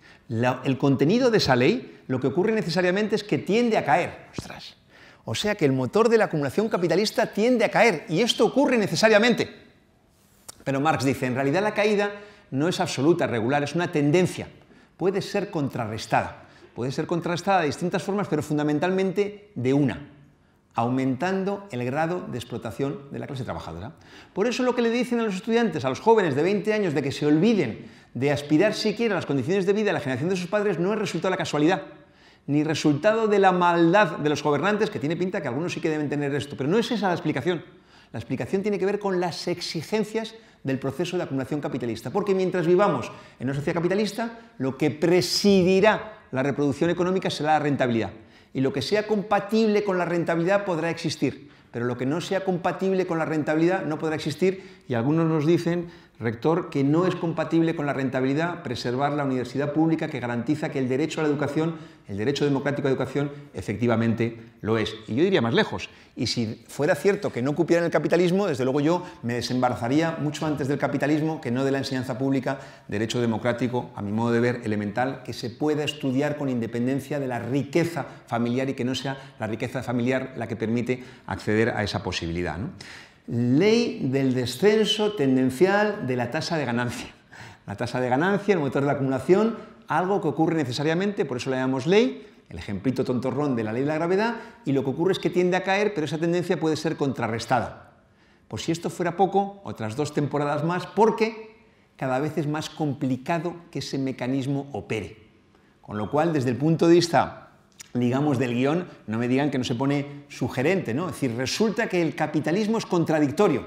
el contenido de esa ley, lo que ocurre necesariamente es que tiende a caer. O sea que el motor de la acumulación capitalista tiende a caer, y esto ocurre necesariamente. Pero Marx dice, en realidad la caída no es absoluta, regular, es una tendencia. Puede ser contrarrestada. Puede ser contrarrestada de distintas formas, pero fundamentalmente de una, aumentando el grado de explotación de la clase trabajadora. Por eso lo que le dicen a los estudiantes, a los jóvenes de 20 años, de que se olviden de aspirar siquiera a las condiciones de vida de la generación de sus padres no es resultado de la casualidad, ni resultado de la maldad de los gobernantes, que tiene pinta que algunos sí que deben tener esto, pero no es esa la explicación. La explicación tiene que ver con las exigencias del proceso de acumulación capitalista, porque mientras vivamos en una sociedad capitalista, lo que presidirá la reproducción económica será la rentabilidad, y lo que sea compatible con la rentabilidad podrá existir, pero lo que no sea compatible con la rentabilidad no podrá existir, y algunos nos dicen Rector, que no es compatible con la rentabilidad preservar la universidad pública que garantiza que el derecho a la educación, el derecho democrático a la educación, efectivamente lo es. Y yo diría más lejos. Y si fuera cierto que no cupiera en el capitalismo, desde luego yo me desembarazaría mucho antes del capitalismo que no de la enseñanza pública, derecho democrático, a mi modo de ver, elemental, que se pueda estudiar con independencia de la riqueza familiar y que no sea la riqueza familiar la que permite acceder a esa posibilidad ley del descenso tendencial de la tasa de ganancia. La tasa de ganancia, el motor de acumulación, algo que ocurre necesariamente, por eso la llamamos ley, el ejemplito tontorrón de la ley de la gravedad, y lo que ocurre es que tiende a caer, pero esa tendencia puede ser contrarrestada. Por si esto fuera poco, otras dos temporadas más, porque cada vez es más complicado que ese mecanismo opere. Con lo cual, desde el punto de vista digamos, del guión, no me digan que no se pone sugerente, ¿no? Es decir, resulta que el capitalismo es contradictorio.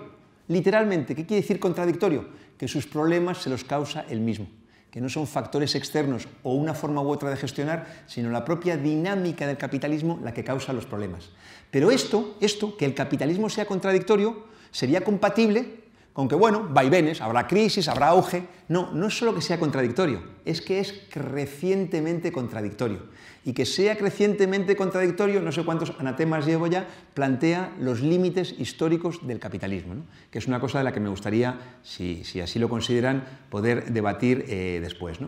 Literalmente, ¿qué quiere decir contradictorio? Que sus problemas se los causa el mismo, que no son factores externos o una forma u otra de gestionar, sino la propia dinámica del capitalismo la que causa los problemas. Pero esto, esto, que el capitalismo sea contradictorio, sería compatible con que, bueno, vaivenes, habrá crisis, habrá auge. No, no es solo que sea contradictorio, es que es crecientemente contradictorio. Y que sea crecientemente contradictorio, no sé cuántos anatemas llevo ya, plantea los límites históricos del capitalismo, que es una cosa de la que me gustaría, si, así lo consideran, poder debatir eh, después.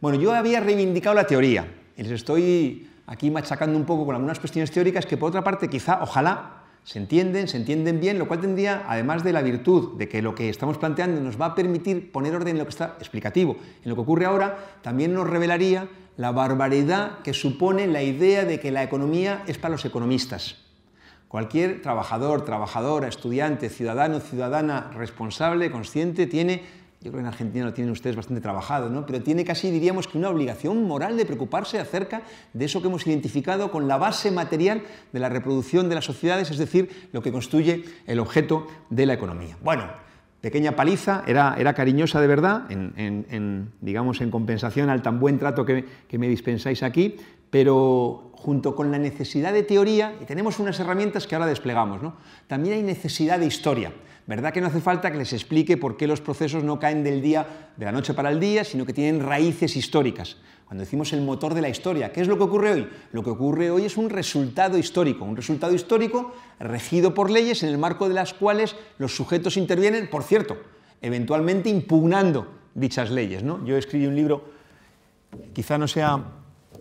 Bueno, yo había reivindicado la teoría, les estoy aquí machacando un poco con algunas cuestiones teóricas que, por otra parte, quizá, ojalá, se entienden, se entienden bien, lo cual tendría, además de la virtud de que lo que estamos planteando nos va a permitir poner orden en lo que está explicativo, en lo que ocurre ahora, también nos revelaría la barbaridad que supone la idea de que la economía es para los economistas. Cualquier trabajador, trabajadora, estudiante, ciudadano, ciudadana responsable, consciente, tiene yo creo que en Argentina lo tienen ustedes bastante trabajado, ¿no? pero tiene casi, diríamos, que una obligación moral de preocuparse acerca de eso que hemos identificado con la base material de la reproducción de las sociedades, es decir, lo que constituye el objeto de la economía. Bueno, pequeña paliza, era, cariñosa de verdad, digamos, en compensación al tan buen trato que, me dispensáis aquí, pero junto con la necesidad de teoría, y tenemos unas herramientas que ahora desplegamos, también hay necesidad de historia. ¿Verdad que no hace falta que les explique por qué los procesos no caen del día, de la noche para el día, sino que tienen raíces históricas? Cuando decimos el motor de la historia, ¿qué es lo que ocurre hoy? Lo que ocurre hoy es un resultado histórico, un resultado histórico regido por leyes en el marco de las cuales los sujetos intervienen, por cierto, eventualmente impugnando dichas leyes. Yo escribí un libro, quizá no, sea,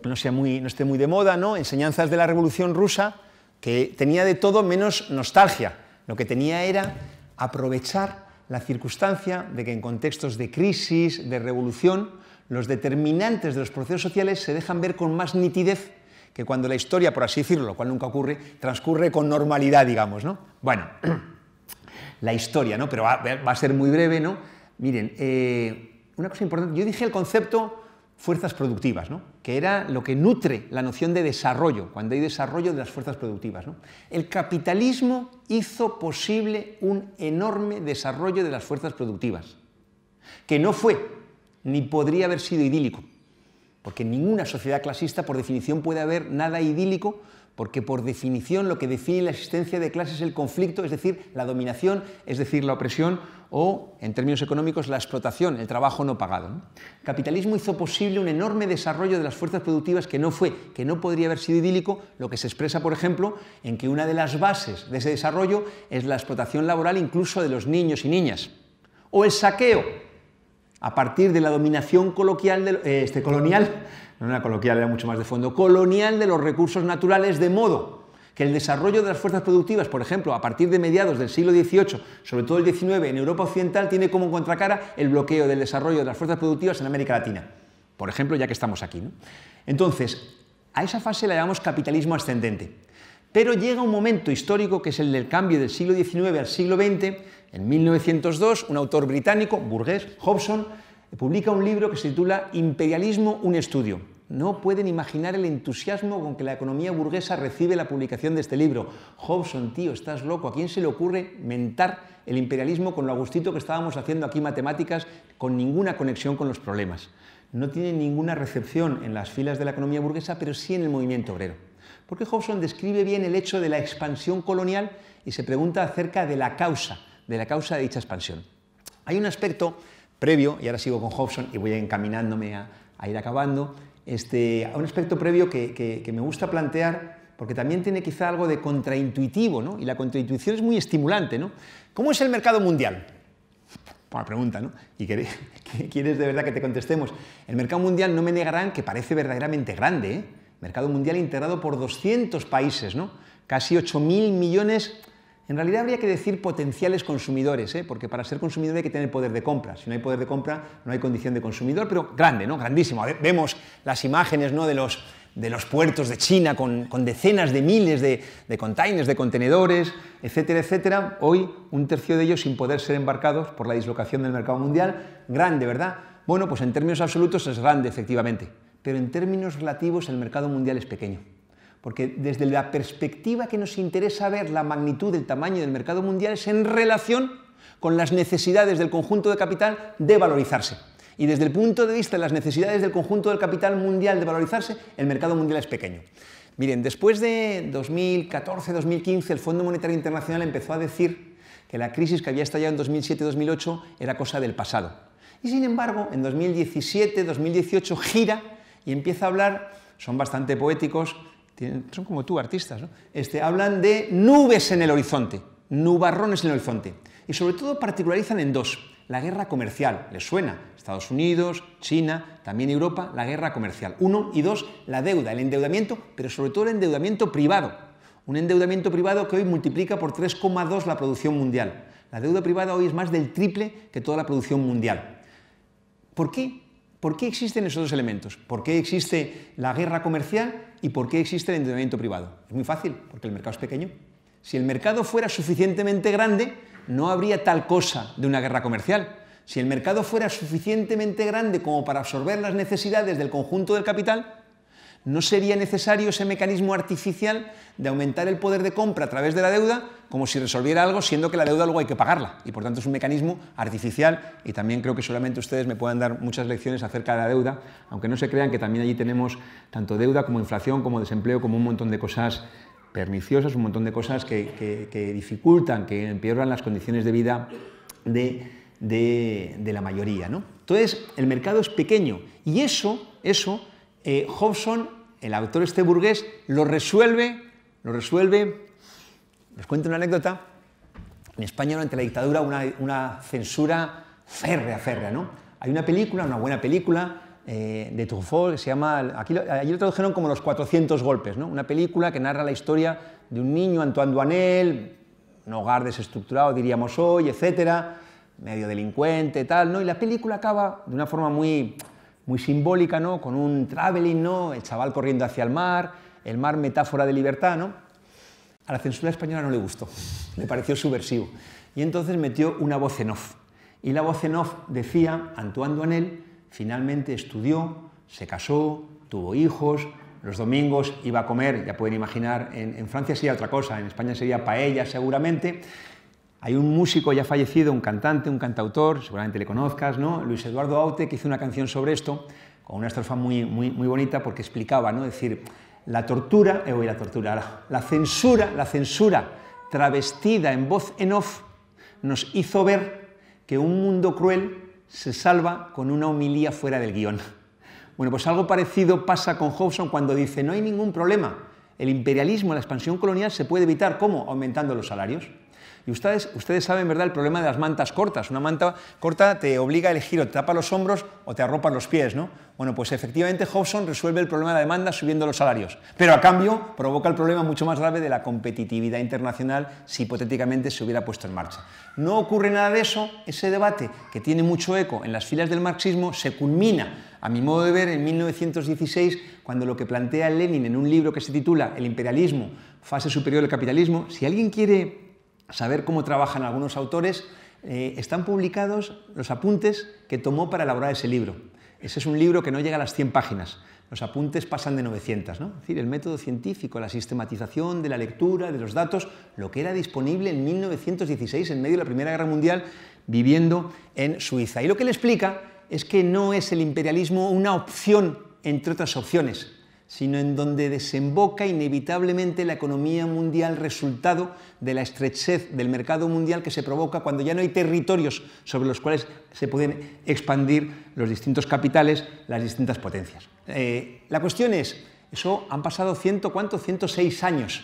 no, sea muy, no esté muy de moda, ¿no? Enseñanzas de la Revolución Rusa, que tenía de todo menos nostalgia. Lo que tenía era aprovechar la circunstancia de que en contextos de crisis, de revolución, los determinantes de los procesos sociales se dejan ver con más nitidez que cuando la historia, por así decirlo, lo cual nunca ocurre, transcurre con normalidad, digamos, ¿no? Bueno, *clears throat* la historia, ¿no? Pero va, a ser muy breve, ¿no? Miren, eh, una cosa importante, yo dije el concepto fuerzas productivas, que era lo que nutre la noción de desarrollo, cuando hay desarrollo de las fuerzas productivas. El capitalismo hizo posible un enorme desarrollo de las fuerzas productivas, que no fue ni podría haber sido idílico, porque ninguna sociedad clasista, por definición, puede haber nada idílico porque por definición lo que define la existencia de clases es el conflicto, es decir, la dominación, es decir, la opresión o, en términos económicos, la explotación, el trabajo no pagado. capitalismo hizo posible un enorme desarrollo de las fuerzas productivas que no fue, que no podría haber sido idílico, lo que se expresa, por ejemplo, en que una de las bases de ese desarrollo es la explotación laboral incluso de los niños y niñas, o el saqueo a partir de la dominación eh, este, colonial no una coloquial era mucho más de fondo, colonial de los recursos naturales, de modo que el desarrollo de las fuerzas productivas, por ejemplo, a partir de mediados del siglo XVIII, sobre todo el XIX, en Europa Occidental, tiene como contracara el bloqueo del desarrollo de las fuerzas productivas en América Latina. Por ejemplo, ya que estamos aquí. Entonces, a esa fase la llamamos capitalismo ascendente. Pero llega un momento histórico que es el del cambio del siglo XIX al siglo XX. En 1902, un autor británico, burgués, Hobson, publica un libro que se titula Imperialismo, un estudio. No pueden imaginar el entusiasmo con que la economía burguesa recibe la publicación de este libro. Hobson, tío, estás loco. ¿A quién se le ocurre mentar el imperialismo con lo agustito que estábamos haciendo aquí matemáticas con ninguna conexión con los problemas? No tiene ninguna recepción en las filas de la economía burguesa, pero sí en el movimiento obrero. Porque Hobson describe bien el hecho de la expansión colonial y se pregunta acerca de la causa, de la causa de dicha expansión. Hay un aspecto previo, y ahora sigo con Hobson y voy encaminándome a, ir acabando, este, a un aspecto previo que, que, me gusta plantear, porque también tiene quizá algo de contraintuitivo, y la contraintuición es muy estimulante. ¿no? ¿Cómo es el mercado mundial? Buena pregunta, ¿no? ¿Y *laughs* quieres de verdad que te contestemos? El mercado mundial no me negarán que parece verdaderamente grande, ¿eh? Mercado mundial integrado por 200 países, ¿no? Casi 8.000 millones en realidad habría que decir potenciales consumidores, ¿eh? porque para ser consumidor hay que tener poder de compra. Si no hay poder de compra, no hay condición de consumidor, pero grande, ¿no? Grandísimo. Vemos las imágenes ¿no? de, los, puertos de China con, decenas de miles de, de, containers, de contenedores, etcétera, etcétera. Hoy un tercio de ellos sin poder ser embarcados por la dislocación del mercado mundial. Grande, ¿verdad? Bueno, pues en términos absolutos es grande, efectivamente. Pero en términos relativos el mercado mundial es pequeño porque desde la perspectiva que nos interesa ver la magnitud del tamaño del mercado mundial es en relación con las necesidades del conjunto de capital de valorizarse. Y desde el punto de vista de las necesidades del conjunto del capital mundial de valorizarse, el mercado mundial es pequeño. Miren, después de 2014-2015 el Fondo Monetario Internacional empezó a decir que la crisis que había estallado en 2007-2008 era cosa del pasado. Y sin embargo, en 2017-2018 gira y empieza a hablar, son bastante poéticos, son como tú, artistas, ¿no? Este, hablan de nubes en el horizonte, nubarrones en el horizonte, y sobre todo particularizan en dos. La guerra comercial, les suena, Estados Unidos, China, también Europa, la guerra comercial. Uno y dos, la deuda, el endeudamiento, pero sobre todo el endeudamiento privado. Un endeudamiento privado que hoy multiplica por 3,2 la producción mundial. La deuda privada hoy es más del triple que toda la producción mundial. ¿Por qué? ¿Por qué existen esos dos elementos? ¿Por qué existe la guerra comercial ¿Y por qué existe el endeudamiento privado? Es muy fácil, porque el mercado es pequeño. Si el mercado fuera suficientemente grande, no habría tal cosa de una guerra comercial. Si el mercado fuera suficientemente grande como para absorber las necesidades del conjunto del capital, ¿No sería necesario ese mecanismo artificial de aumentar el poder de compra a través de la deuda como si resolviera algo, siendo que la deuda luego hay que pagarla? Y por tanto es un mecanismo artificial y también creo que solamente ustedes me puedan dar muchas lecciones acerca de la deuda, aunque no se crean que también allí tenemos tanto deuda como inflación, como desempleo, como un montón de cosas perniciosas, un montón de cosas que, dificultan, que empeoran las condiciones de vida de, la mayoría. ¿no? Entonces, el mercado es pequeño y eso, eso eh, Hobson, el autor este burgués, lo resuelve, lo resuelve, les cuento una anécdota, en España durante la dictadura una, una censura férrea, férrea, ¿no? Hay una película, una buena película, eh, de Truffaut que se llama, aquí, allí lo tradujeron como Los 400 golpes, ¿no? Una película que narra la historia de un niño, Antoine Duanel, un hogar desestructurado, diríamos hoy, etcétera, medio delincuente, tal, ¿no? Y la película acaba de una forma muy muy simbólica, ¿no? Con un traveling, ¿no? El chaval corriendo hacia el mar, el mar metáfora de libertad, ¿no? A la censura española no le gustó, *laughs* le pareció subversivo. Y entonces metió una voz en off. Y la voz en off decía, Antoine él finalmente estudió, se casó, tuvo hijos, los domingos iba a comer, ya pueden imaginar, en, en Francia sería otra cosa, en España sería paella seguramente, hay un músico ya fallecido, un cantante, un cantautor, seguramente le conozcas, ¿no? Luis Eduardo Aute, que hizo una canción sobre esto, con una estrofa muy, bonita, porque explicaba, ¿no? decir, la tortura, eh, la tortura, la, censura, la censura travestida en voz en off, nos hizo ver que un mundo cruel se salva con una humilía fuera del guión. Bueno, pues algo parecido pasa con Hobson cuando dice, no hay ningún problema, el imperialismo, la expansión colonial se puede evitar, ¿cómo? Aumentando los salarios. Y ustedes, ustedes saben, ¿verdad?, el problema de las mantas cortas. Una manta corta te obliga a elegir o te tapa los hombros o te arropa los pies, ¿no? Bueno, pues efectivamente Hobson resuelve el problema de la demanda subiendo los salarios, pero a cambio provoca el problema mucho más grave de la competitividad internacional si hipotéticamente se hubiera puesto en marcha. No ocurre nada de eso, ese debate, que tiene mucho eco en las filas del marxismo, se culmina, a mi modo de ver, en 1916, cuando lo que plantea Lenin en un libro que se titula El imperialismo, fase superior del capitalismo, si alguien quiere saber cómo trabajan algunos autores, eh, están publicados los apuntes que tomó para elaborar ese libro. Ese es un libro que no llega a las 100 páginas. Los apuntes pasan de 900. ¿no? Es decir, el método científico, la sistematización de la lectura, de los datos, lo que era disponible en 1916, en medio de la Primera Guerra Mundial, viviendo en Suiza. Y lo que le explica es que no es el imperialismo una opción entre otras opciones, sino en donde desemboca inevitablemente la economía mundial resultado de la estrechez del mercado mundial que se provoca cuando ya no hay territorios sobre los cuales se pueden expandir los distintos capitales, las distintas potencias. Eh, la cuestión es, eso han pasado ciento, ¿cuánto? 106 años.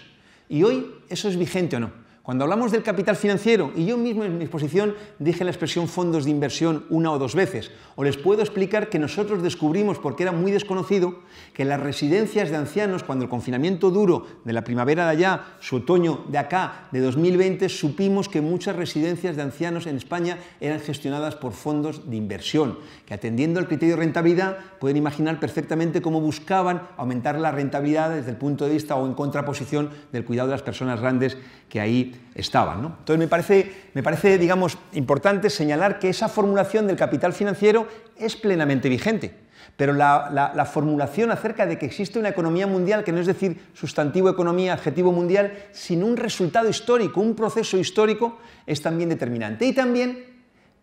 ¿Y hoy eso es vigente o no? Cuando hablamos del capital financiero, y yo mismo en mi exposición dije la expresión fondos de inversión una o dos veces, o les puedo explicar que nosotros descubrimos, porque era muy desconocido, que las residencias de ancianos, cuando el confinamiento duro de la primavera de allá, su otoño de acá, de 2020, supimos que muchas residencias de ancianos en España eran gestionadas por fondos de inversión, que atendiendo al criterio de rentabilidad, pueden imaginar perfectamente cómo buscaban aumentar la rentabilidad desde el punto de vista o en contraposición del cuidado de las personas grandes que ahí estaban. Entonces me parece, digamos, importante señalar que esa formulación del capital financiero es plenamente vigente, pero la, la, formulación acerca de que existe una economía mundial, que no es decir sustantivo economía, adjetivo mundial, sino un resultado histórico, un proceso histórico, es también determinante. Y también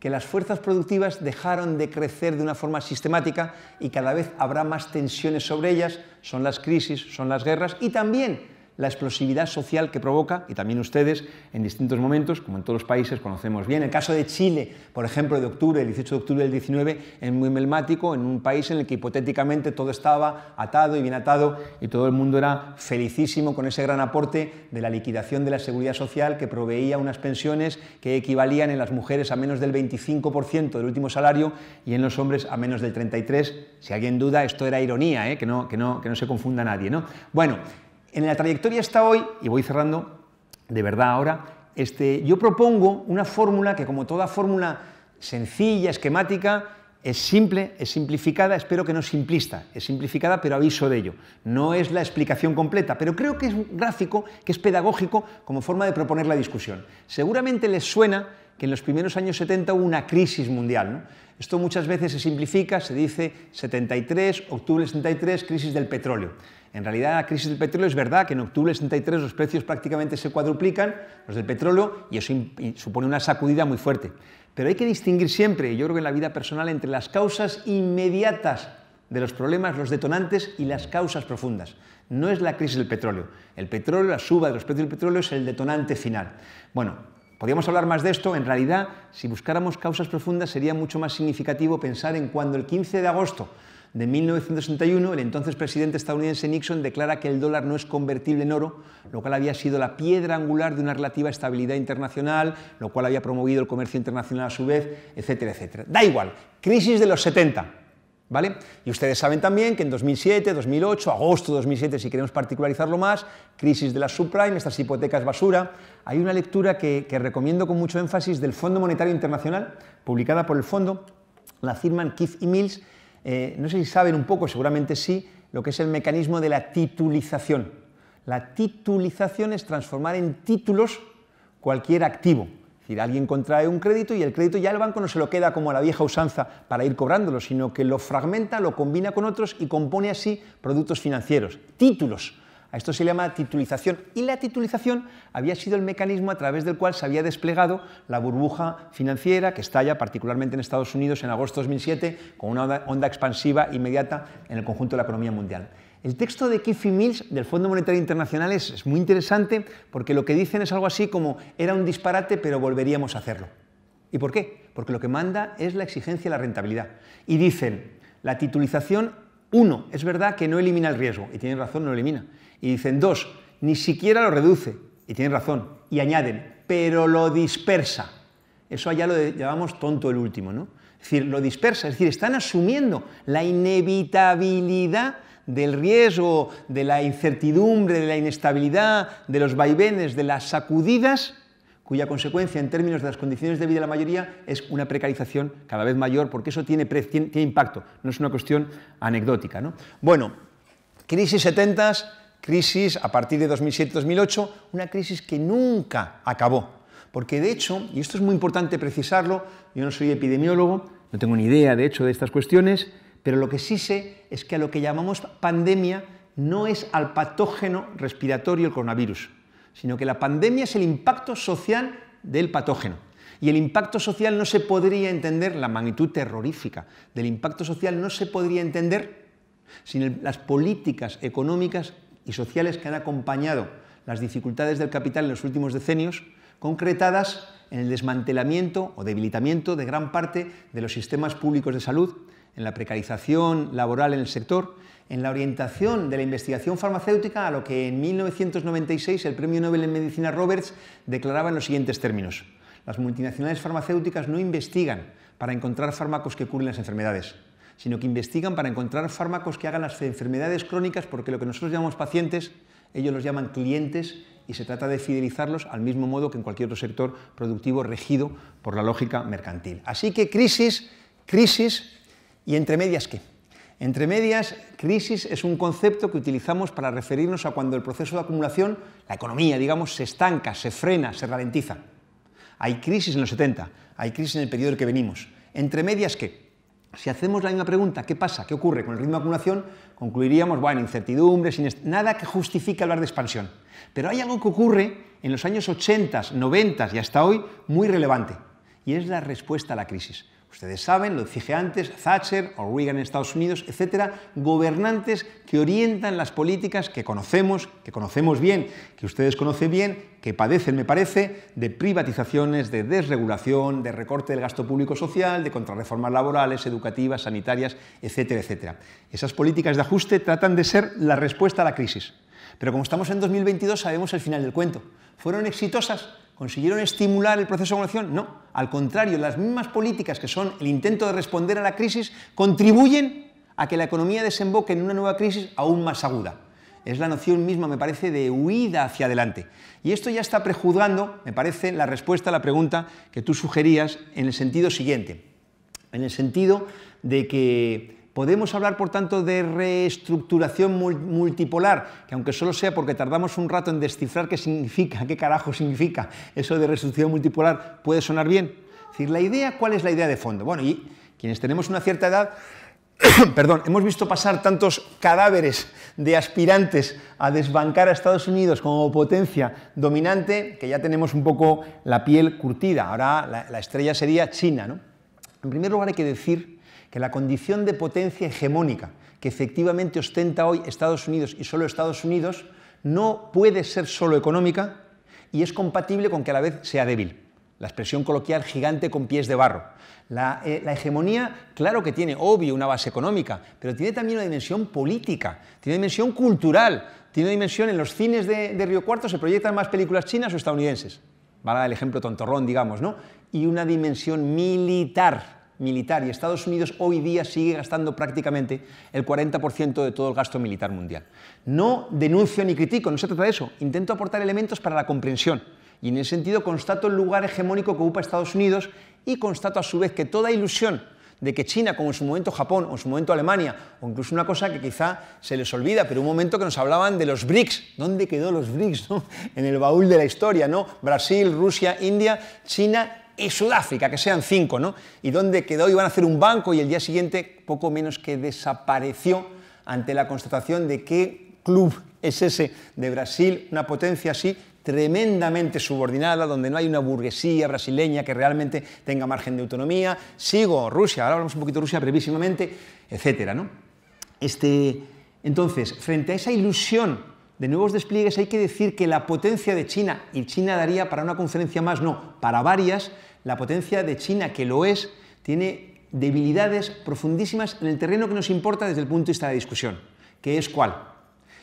que las fuerzas productivas dejaron de crecer de una forma sistemática y cada vez habrá más tensiones sobre ellas, son las crisis, son las guerras y también la explosividad social que provoca, y también ustedes en distintos momentos, como en todos los países, conocemos bien. El caso de Chile, por ejemplo, de octubre, el 18 de octubre del 19, es muy emblemático, en un país en el que hipotéticamente todo estaba atado y bien atado, y todo el mundo era felicísimo con ese gran aporte de la liquidación de la seguridad social que proveía unas pensiones que equivalían en las mujeres a menos del 25% del último salario y en los hombres a menos del 33%. Si alguien duda, esto era ironía, ¿eh? que, no, que, no, que no se confunda nadie. ¿no? Bueno, en la trayectoria está hoy, y voy cerrando de verdad ahora, este, yo propongo una fórmula que como toda fórmula sencilla, esquemática, es simple, es simplificada, espero que no simplista, es simplificada, pero aviso de ello. No es la explicación completa, pero creo que es gráfico, que es pedagógico como forma de proponer la discusión. Seguramente les suena que en los primeros años 70 hubo una crisis mundial. Esto muchas veces se simplifica, se dice 73, octubre 73, crisis del petróleo. En realidad, la crisis del petróleo es verdad que en octubre del 73 los precios prácticamente se cuadruplican, los del petróleo, y eso supone una sacudida muy fuerte. Pero hay que distinguir siempre, yo creo que en la vida personal, entre las causas inmediatas de los problemas, los detonantes y las causas profundas. No es la crisis del petróleo. El petróleo, la suba de los precios del petróleo es el detonante final. Bueno, podríamos hablar más de esto. En realidad, si buscáramos causas profundas, sería mucho más significativo pensar en cuando el 15 de agosto de 1961, el entonces presidente estadounidense Nixon declara que el dólar no es convertible en oro, lo cual había sido la piedra angular de una relativa estabilidad internacional, lo cual había promovido el comercio internacional a su vez, etcétera, etcétera. Da igual, crisis de los 70. ¿Vale? Y ustedes saben también que en 2007, 2008, agosto de 2007, si queremos particularizarlo más, crisis de las subprime, estas hipotecas basura, hay una lectura que, que recomiendo con mucho énfasis del Fondo Monetario Internacional, publicada por el Fondo, la firman Keith y Mills, eh, no sé si saben un poco, seguramente sí, lo que es el mecanismo de la titulización. La titulización es transformar en títulos cualquier activo. Es decir, alguien contrae un crédito y el crédito ya el banco no se lo queda como a la vieja usanza para ir cobrándolo, sino que lo fragmenta, lo combina con otros y compone así productos financieros, títulos a esto se llama titulización y la titulización había sido el mecanismo a través del cual se había desplegado la burbuja financiera que estalla particularmente en Estados Unidos en agosto de 2007 con una onda, expansiva inmediata en el conjunto de la economía mundial. El texto de Kiffy Mills del Fondo Monetario Internacional es, es muy interesante porque lo que dicen es algo así como era un disparate pero volveríamos a hacerlo. ¿Y por qué? Porque lo que manda es la exigencia de la rentabilidad. Y dicen, la titulización uno, es verdad que no elimina el riesgo, y tienen razón, no lo elimina. Y dicen, dos, ni siquiera lo reduce, y tienen razón. Y añaden, pero lo dispersa. Eso allá lo llamamos tonto el último, ¿no? Es decir, lo dispersa, es decir, están asumiendo la inevitabilidad del riesgo, de la incertidumbre, de la inestabilidad, de los vaivenes, de las sacudidas, cuya consecuencia en términos de las condiciones de vida de la mayoría es una precarización cada vez mayor, porque eso tiene, impacto, no es una cuestión anecdótica. Bueno, crisis 70, crisis a partir de 2007-2008, una crisis que nunca acabó, porque de hecho, y esto es muy importante precisarlo, yo no soy epidemiólogo, no tengo ni idea de hecho de estas cuestiones, pero lo que sí sé es que a lo que llamamos pandemia no es al patógeno respiratorio el coronavirus, sino que la pandemia es el impacto social del patógeno. Y el impacto social no se podría entender, la magnitud terrorífica del impacto social no se podría entender sin las políticas económicas y sociales que han acompañado las dificultades del capital en los últimos decenios, concretadas en el desmantelamiento o debilitamiento de gran parte de los sistemas públicos de salud, en la precarización laboral en el sector en la orientación de la investigación farmacéutica a lo que en 1996 el Premio Nobel en Medicina Roberts declaraba en los siguientes términos. Las multinacionales farmacéuticas no investigan para encontrar fármacos que curen las enfermedades, sino que investigan para encontrar fármacos que hagan las enfermedades crónicas porque lo que nosotros llamamos pacientes, ellos los llaman clientes y se trata de fidelizarlos al mismo modo que en cualquier otro sector productivo regido por la lógica mercantil. Así que crisis, crisis y entre medias qué. Entre medias, crisis es un concepto que utilizamos para referirnos a cuando el proceso de acumulación, la economía, digamos, se estanca, se frena, se ralentiza. Hay crisis en los 70, hay crisis en el periodo el que venimos. Entre medias, ¿qué? Si hacemos la misma pregunta, ¿qué pasa? ¿Qué ocurre con el ritmo de acumulación? Concluiríamos, bueno, incertidumbre, nada que justifique hablar de expansión. Pero hay algo que ocurre en los años 80, 90 y hasta hoy muy relevante, y es la respuesta a la crisis. Ustedes saben, lo dije antes, Thatcher o Reagan en Estados Unidos, etcétera, gobernantes que orientan las políticas que conocemos, que conocemos bien, que ustedes conocen bien, que padecen, me parece, de privatizaciones, de desregulación, de recorte del gasto público social, de contrarreformas laborales, educativas, sanitarias, etcétera, etcétera. Esas políticas de ajuste tratan de ser la respuesta a la crisis. Pero como estamos en 2022 sabemos el final del cuento. ¿Fueron exitosas? ¿Consiguieron estimular el proceso de evolución? No. Al contrario, las mismas políticas que son el intento de responder a la crisis contribuyen a que la economía desemboque en una nueva crisis aún más aguda. Es la noción misma, me parece, de huida hacia adelante. Y esto ya está prejuzgando, me parece, la respuesta a la pregunta que tú sugerías en el sentido siguiente. En el sentido de que Podemos hablar, por tanto, de reestructuración multipolar, que aunque solo sea porque tardamos un rato en descifrar qué significa, qué carajo significa eso de reestructuración multipolar, puede sonar bien. Es decir, la idea, ¿cuál es la idea de fondo? Bueno, y quienes tenemos una cierta edad, *coughs* perdón, hemos visto pasar tantos cadáveres de aspirantes a desbancar a Estados Unidos como potencia dominante que ya tenemos un poco la piel curtida. Ahora la, la estrella sería China, ¿no? En primer lugar hay que decir que la condición de potencia hegemónica que efectivamente ostenta hoy Estados Unidos y solo Estados Unidos no puede ser solo económica y es compatible con que a la vez sea débil. La expresión coloquial gigante con pies de barro. La, eh, hegemonía, claro que tiene, obvio, una base económica, pero tiene también una dimensión política, tiene una dimensión cultural, tiene una dimensión en los cines de, Río Cuarto se proyectan más películas chinas o estadounidenses. Vale el ejemplo tontorrón, digamos, ¿no? Y una dimensión militar militar y Estados Unidos hoy día sigue gastando prácticamente el 40% de todo el gasto militar mundial. No denuncio ni critico, no se trata de eso, intento aportar elementos para la comprensión y en ese sentido constato el lugar hegemónico que ocupa Estados Unidos y constato a su vez que toda ilusión de que China, como en su momento Japón o en su momento Alemania, o incluso una cosa que quizá se les olvida, pero un momento que nos hablaban de los BRICS. ¿Dónde quedó los BRICS? *laughs* En el baúl de la historia, ¿no? Brasil, Rusia, India, China y Sudáfrica, que sean cinco, ¿no? Y donde quedó, iban a hacer un banco y el día siguiente poco menos que desapareció ante la constatación de qué club es ese de Brasil, una potencia así tremendamente subordinada, donde no hay una burguesía brasileña que realmente tenga margen de autonomía. Sigo, Rusia, ahora hablamos un poquito de Rusia brevísimamente, etcétera, ¿no? Este, entonces, frente a esa ilusión de nuevos despliegues, hay que decir que la potencia de China, y China daría para una conferencia más, no, para varias, la potencia de China, que lo es, tiene debilidades profundísimas en el terreno que nos importa desde el punto de vista de la discusión, que es cuál.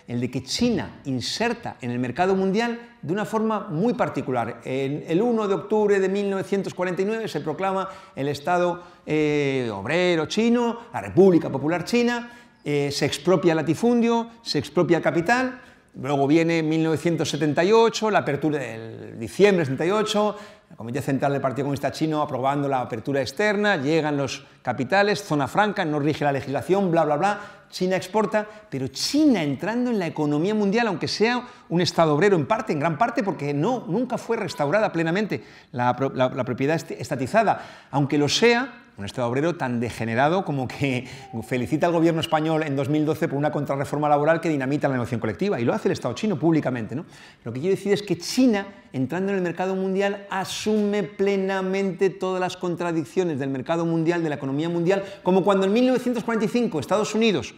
El de que China inserta en el mercado mundial de una forma muy particular. el 1 de octubre de 1949 se proclama el Estado eh, obrero chino, la República Popular China, eh, se expropia latifundio, se expropia capital Luego viene 1978, la apertura del diciembre de 78, el Comité Central del Partido Comunista Chino aprobando la apertura externa, llegan los capitales, zona franca, no rige la legislación, bla, bla, bla, China exporta, pero China entrando en la economía mundial, aunque sea un Estado obrero en parte, en gran parte, porque no, nunca fue restaurada plenamente la propiedad estatizada, aunque lo sea, un Estado obrero tan degenerado como que *laughs* felicita al gobierno español en 2012 por una contrarreforma laboral que dinamita la negociación colectiva, y lo hace el Estado chino públicamente. Lo que quiero decir es que China, entrando en el mercado mundial, asume plenamente todas las contradicciones del mercado mundial, de la economía mundial, como cuando en 1945 Estados Unidos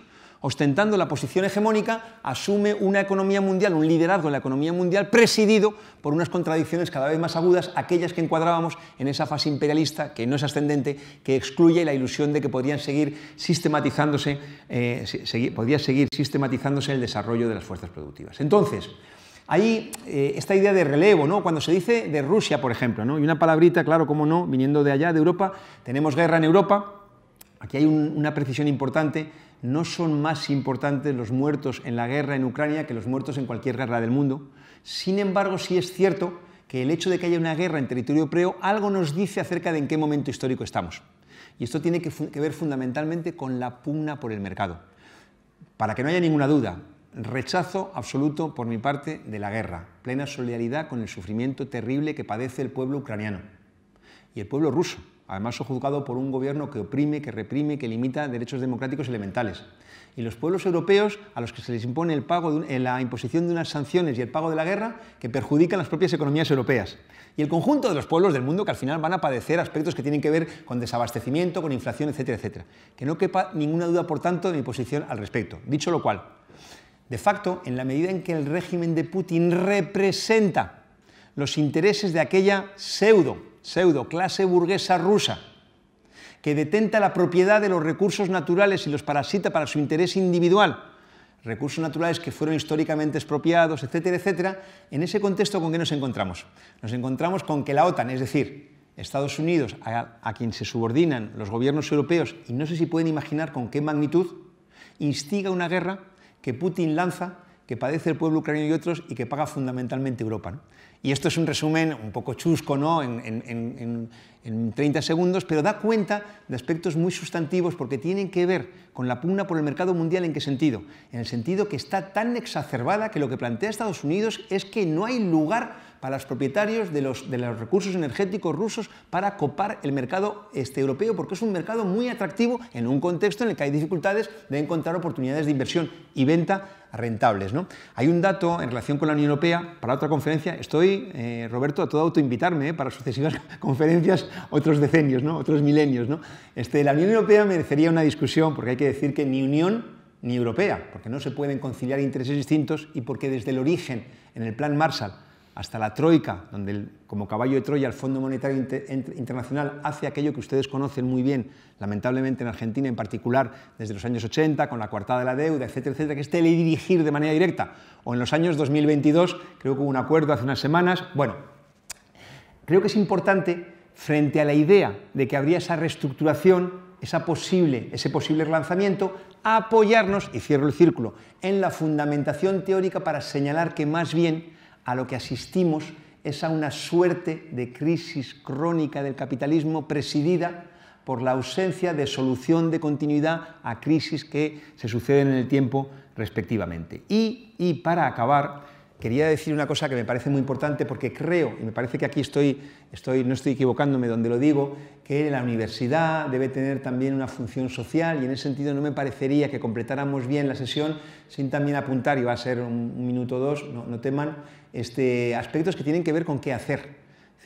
ostentando la posición hegemónica, asume una economía mundial, un liderazgo en la economía mundial presidido por unas contradicciones cada vez más agudas, aquellas que encuadrábamos en esa fase imperialista que no es ascendente, que excluye la ilusión de que podrían seguir sistematizándose, eh, podría seguir sistematizándose el desarrollo de las fuerzas productivas. Entonces, Ahí eh, esta idea de relevo, ¿no? cuando se dice de Rusia, por ejemplo, y una palabrita, claro, cómo no, viniendo de allá, de Europa, tenemos guerra en Europa, aquí hay una precisión importante no son más importantes los muertos en la guerra en Ucrania que los muertos en cualquier guerra del mundo. Sin embargo, sí es cierto que el hecho de que haya una guerra en territorio preo algo nos dice acerca de en qué momento histórico estamos. Y esto tiene que, que ver fundamentalmente con la pugna por el mercado. Para que no haya ninguna duda, rechazo absoluto por mi parte de la guerra, plena solidaridad con el sufrimiento terrible que padece el pueblo ucraniano y el pueblo ruso, Además, sojuzgado por un gobierno que oprime, que reprime, que limita derechos democráticos elementales. Y los pueblos europeos, a los que se les impone el pago de eh, la imposición de unas sanciones y el pago de la guerra, que perjudican las propias economías europeas. Y el conjunto de los pueblos del mundo que al final van a padecer aspectos que tienen que ver con desabastecimiento, con inflación, etcétera, etcétera. Que no quepa ninguna duda, por tanto, de mi posición al respecto. Dicho lo cual, de facto, en la medida en que el régimen de Putin representa los intereses de aquella pseudo pseudo clase burguesa rusa, que detenta la propiedad de los recursos naturales y los parasita para su interés individual, recursos naturales que fueron históricamente expropiados, etcétera, etcétera, en ese contexto con qué nos encontramos? Nos encontramos con que la OTAN, es decir, Estados Unidos, a, quien se subordinan los gobiernos europeos, y no sé si pueden imaginar con qué magnitud, instiga una guerra que Putin lanza, que padece el pueblo ucraniano y otros, y que paga fundamentalmente Europa. Y esto es un resumen un poco chusco, ¿no? En, en, en, 30 segundos, pero da cuenta de aspectos muy sustantivos porque tienen que ver con la pugna por el mercado mundial. ¿En qué sentido? En el sentido que está tan exacerbada que lo que plantea Estados Unidos es que no hay lugar para los propietarios de los, de los recursos energéticos rusos para copar el mercado este, europeo, porque es un mercado muy atractivo en un contexto en el que hay dificultades de encontrar oportunidades de inversión y venta rentables. ¿no? Hay un dato en relación con la Unión Europea para otra conferencia. Estoy, eh, Roberto, a todo auto invitarme ¿eh? para sucesivas *laughs* conferencias, otros decenios, ¿no? otros milenios. ¿no? Este, la Unión Europea merecería una discusión porque hay que decir que ni Unión ni Europea, porque no se pueden conciliar intereses distintos y porque desde el origen, en el plan Marshall, hasta la Troika, donde como caballo de Troya el Fondo Monetario Internacional hace aquello que ustedes conocen muy bien, lamentablemente en Argentina en particular desde los años 80, con la coartada de la deuda, etcétera, etcétera, que es teledirigir de manera directa. O en los años 2022, creo que hubo un acuerdo hace unas semanas. Bueno, creo que es importante, frente a la idea de que habría esa reestructuración, esa posible, ese posible relanzamiento, apoyarnos, y cierro el círculo, en la fundamentación teórica para señalar que más bien a lo que asistimos es a una suerte de crisis crónica del capitalismo presidida por la ausencia de solución de continuidad a crisis que se suceden en el tiempo respectivamente. Y, para acabar, quería decir una cosa que me parece muy importante porque creo, y me parece que aquí estoy, estoy, no estoy equivocándome donde lo digo, que la universidad debe tener también una función social y en ese sentido no me parecería que completáramos bien la sesión sin también apuntar, y va a ser un, minuto o dos, no teman, este, aspectos que tienen que ver con qué hacer.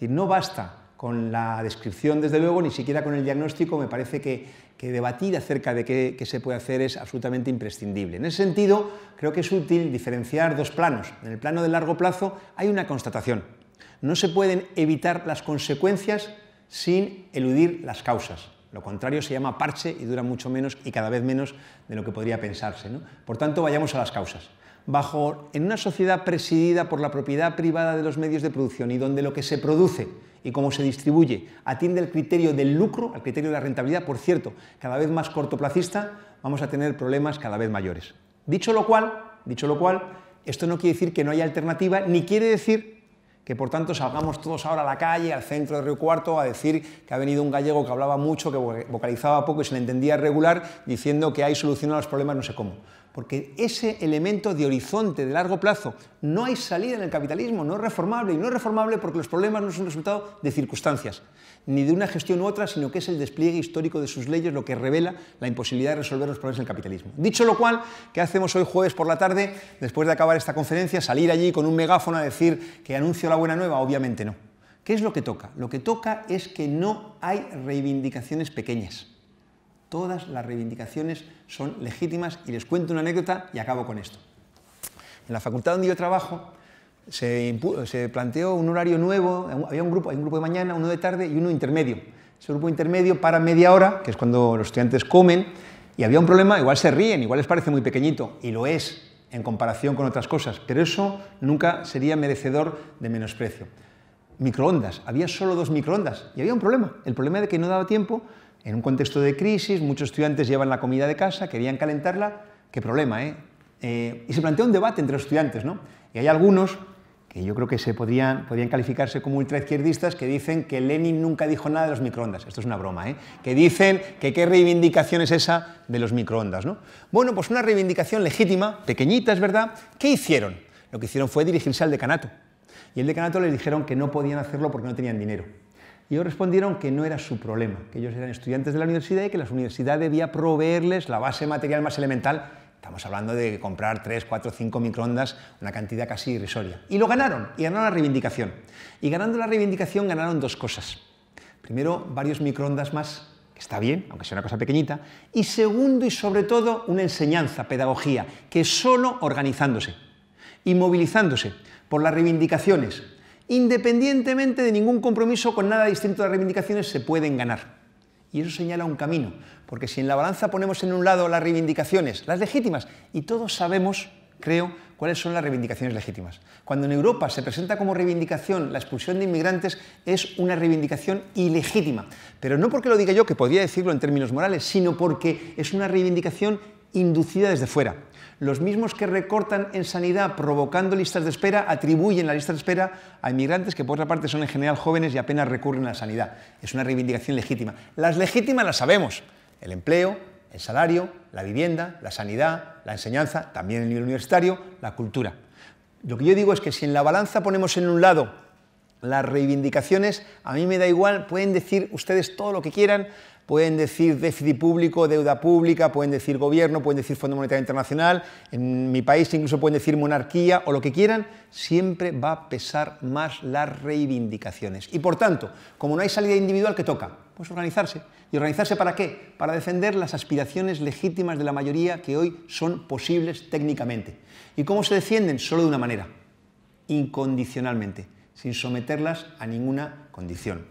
no basta con la descripción, desde luego, ni siquiera con el diagnóstico, me parece que, debatir acerca de qué, se puede hacer es absolutamente imprescindible. En ese sentido, creo que es útil diferenciar dos planos. En el plano de largo plazo hay una constatación. No se pueden evitar las consecuencias sin eludir las causas. Lo contrario se llama parche y dura mucho menos y cada vez menos de lo que podría pensarse. Por tanto, vayamos a las causas bajo, en una sociedad presidida por la propiedad privada de los medios de producción y donde lo que se produce y cómo se distribuye atiende al criterio del lucro, al criterio de la rentabilidad, por cierto, cada vez más cortoplacista, vamos a tener problemas cada vez mayores. Dicho lo cual, dicho lo cual, esto no quiere decir que no haya alternativa, ni quiere decir que por tanto salgamos todos ahora a la calle, al centro de Río Cuarto, a decir que ha venido un gallego que hablaba mucho, que vocalizaba poco y se le entendía regular, diciendo que hay solución a los problemas no sé cómo porque ese elemento de horizonte de largo plazo no hay salida en el capitalismo, no es reformable y no es reformable porque los problemas no son resultado de circunstancias, ni de una gestión u otra, sino que es el despliegue histórico de sus leyes lo que revela la imposibilidad de resolver los problemas del capitalismo. Dicho lo cual, ¿qué hacemos hoy jueves por la tarde, después de acabar esta conferencia, salir allí con un megáfono a decir que anuncio la buena nueva? Obviamente no. ¿Qué es lo que toca? Lo que toca es que no hay reivindicaciones pequeñas. Todas las reivindicaciones son legítimas y les cuento una anécdota y acabo con esto. En la facultad donde yo trabajo se, planteó un horario nuevo, había un grupo, hay un grupo de mañana, uno de tarde y uno intermedio. Ese grupo intermedio para media hora, que es cuando los estudiantes comen, y había un problema, igual se ríen, igual les parece muy pequeñito, y lo es en comparación con otras cosas, pero eso nunca sería merecedor de menosprecio microondas. Había solo dos microondas y había un problema. El problema de que no daba tiempo en un contexto de crisis, muchos estudiantes llevan la comida de casa, querían calentarla, qué problema, ¿eh? ¿eh? y se plantea un debate entre los estudiantes, ¿no? Y hay algunos que yo creo que se podrían, podrían calificarse como ultraizquierdistas, que dicen que Lenin nunca dijo nada de los microondas. Esto es una broma, ¿eh? Que dicen que qué reivindicación es esa de los microondas, ¿no? Bueno, pues una reivindicación legítima, pequeñita, es verdad. ¿Qué hicieron? Lo que hicieron fue dirigirse al decanato. Y el decanato les dijeron que no podían hacerlo porque no tenían dinero. Y ellos respondieron que no era su problema, que ellos eran estudiantes de la universidad y que la universidad debía proveerles la base material más elemental. Estamos hablando de comprar tres, cuatro, cinco microondas, una cantidad casi irrisoria. Y lo ganaron, y ganaron la reivindicación. Y ganando la reivindicación ganaron dos cosas. Primero, varios microondas más, que está bien, aunque sea una cosa pequeñita. Y segundo y sobre todo, una enseñanza, pedagogía, que solo organizándose y movilizándose por las reivindicaciones independientemente de ningún compromiso con nada distinto de las reivindicaciones, se pueden ganar. Y eso señala un camino, porque si en la balanza ponemos en un lado las reivindicaciones, las legítimas, y todos sabemos, creo, cuáles son las reivindicaciones legítimas. Cuando en Europa se presenta como reivindicación la expulsión de inmigrantes, es una reivindicación ilegítima. Pero no porque lo diga yo, que podría decirlo en términos morales, sino porque es una reivindicación inducida desde fuera los mismos que recortan en sanidad provocando listas de espera atribuyen la lista de espera a inmigrantes que por otra parte son en general jóvenes y apenas recurren a la sanidad. Es una reivindicación legítima. Las legítimas las sabemos. El empleo, el salario, la vivienda, la sanidad, la enseñanza, también el nivel universitario, la cultura. Lo que yo digo es que si en la balanza ponemos en un lado las reivindicaciones, a mí me da igual, pueden decir ustedes todo lo que quieran, pueden decir déficit público, deuda pública, pueden decir gobierno, pueden decir Fondo Monetario Internacional, en mi país incluso pueden decir monarquía o lo que quieran, siempre va a pesar más las reivindicaciones. Y por tanto, como no hay salida individual que toca, pues organizarse. ¿Y organizarse para qué? Para defender las aspiraciones legítimas de la mayoría que hoy son posibles técnicamente. ¿Y cómo se defienden? Solo de una manera, incondicionalmente, sin someterlas a ninguna condición.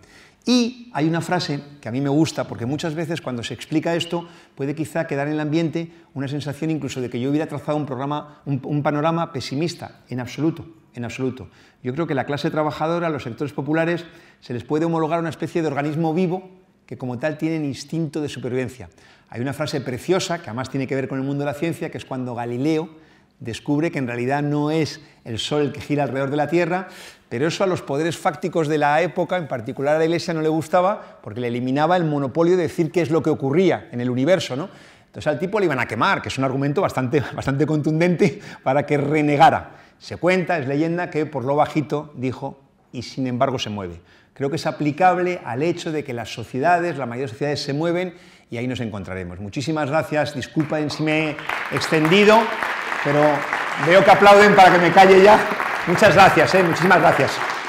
Y hay una frase que a mí me gusta, porque muchas veces cuando se explica esto puede quizá quedar en el ambiente una sensación incluso de que yo hubiera trazado un, programa, un, panorama pesimista, en absoluto, en absoluto. Yo creo que la clase trabajadora, los sectores populares, se les puede homologar una especie de organismo vivo que como tal tienen instinto de supervivencia. Hay una frase preciosa, que además tiene que ver con el mundo de la ciencia, que es cuando Galileo, descubre que en realidad no es el Sol el que gira alrededor de la Tierra, pero eso a los poderes fácticos de la época, en particular a la Iglesia, no le gustaba porque le eliminaba el monopolio de decir qué es lo que ocurría en el universo. ¿no? Entonces al tipo le iban a quemar, que es un argumento bastante, *laughs* bastante contundente para que renegara. Se cuenta, es leyenda, que por lo bajito dijo y sin embargo se mueve. Creo que es aplicable al hecho de que las sociedades, la mayoría de sociedades se mueven y ahí nos encontraremos. Muchísimas gracias, disculpen si me he extendido pero veo que aplauden para que me calle ya. Muchas gracias, eh, muchísimas gracias.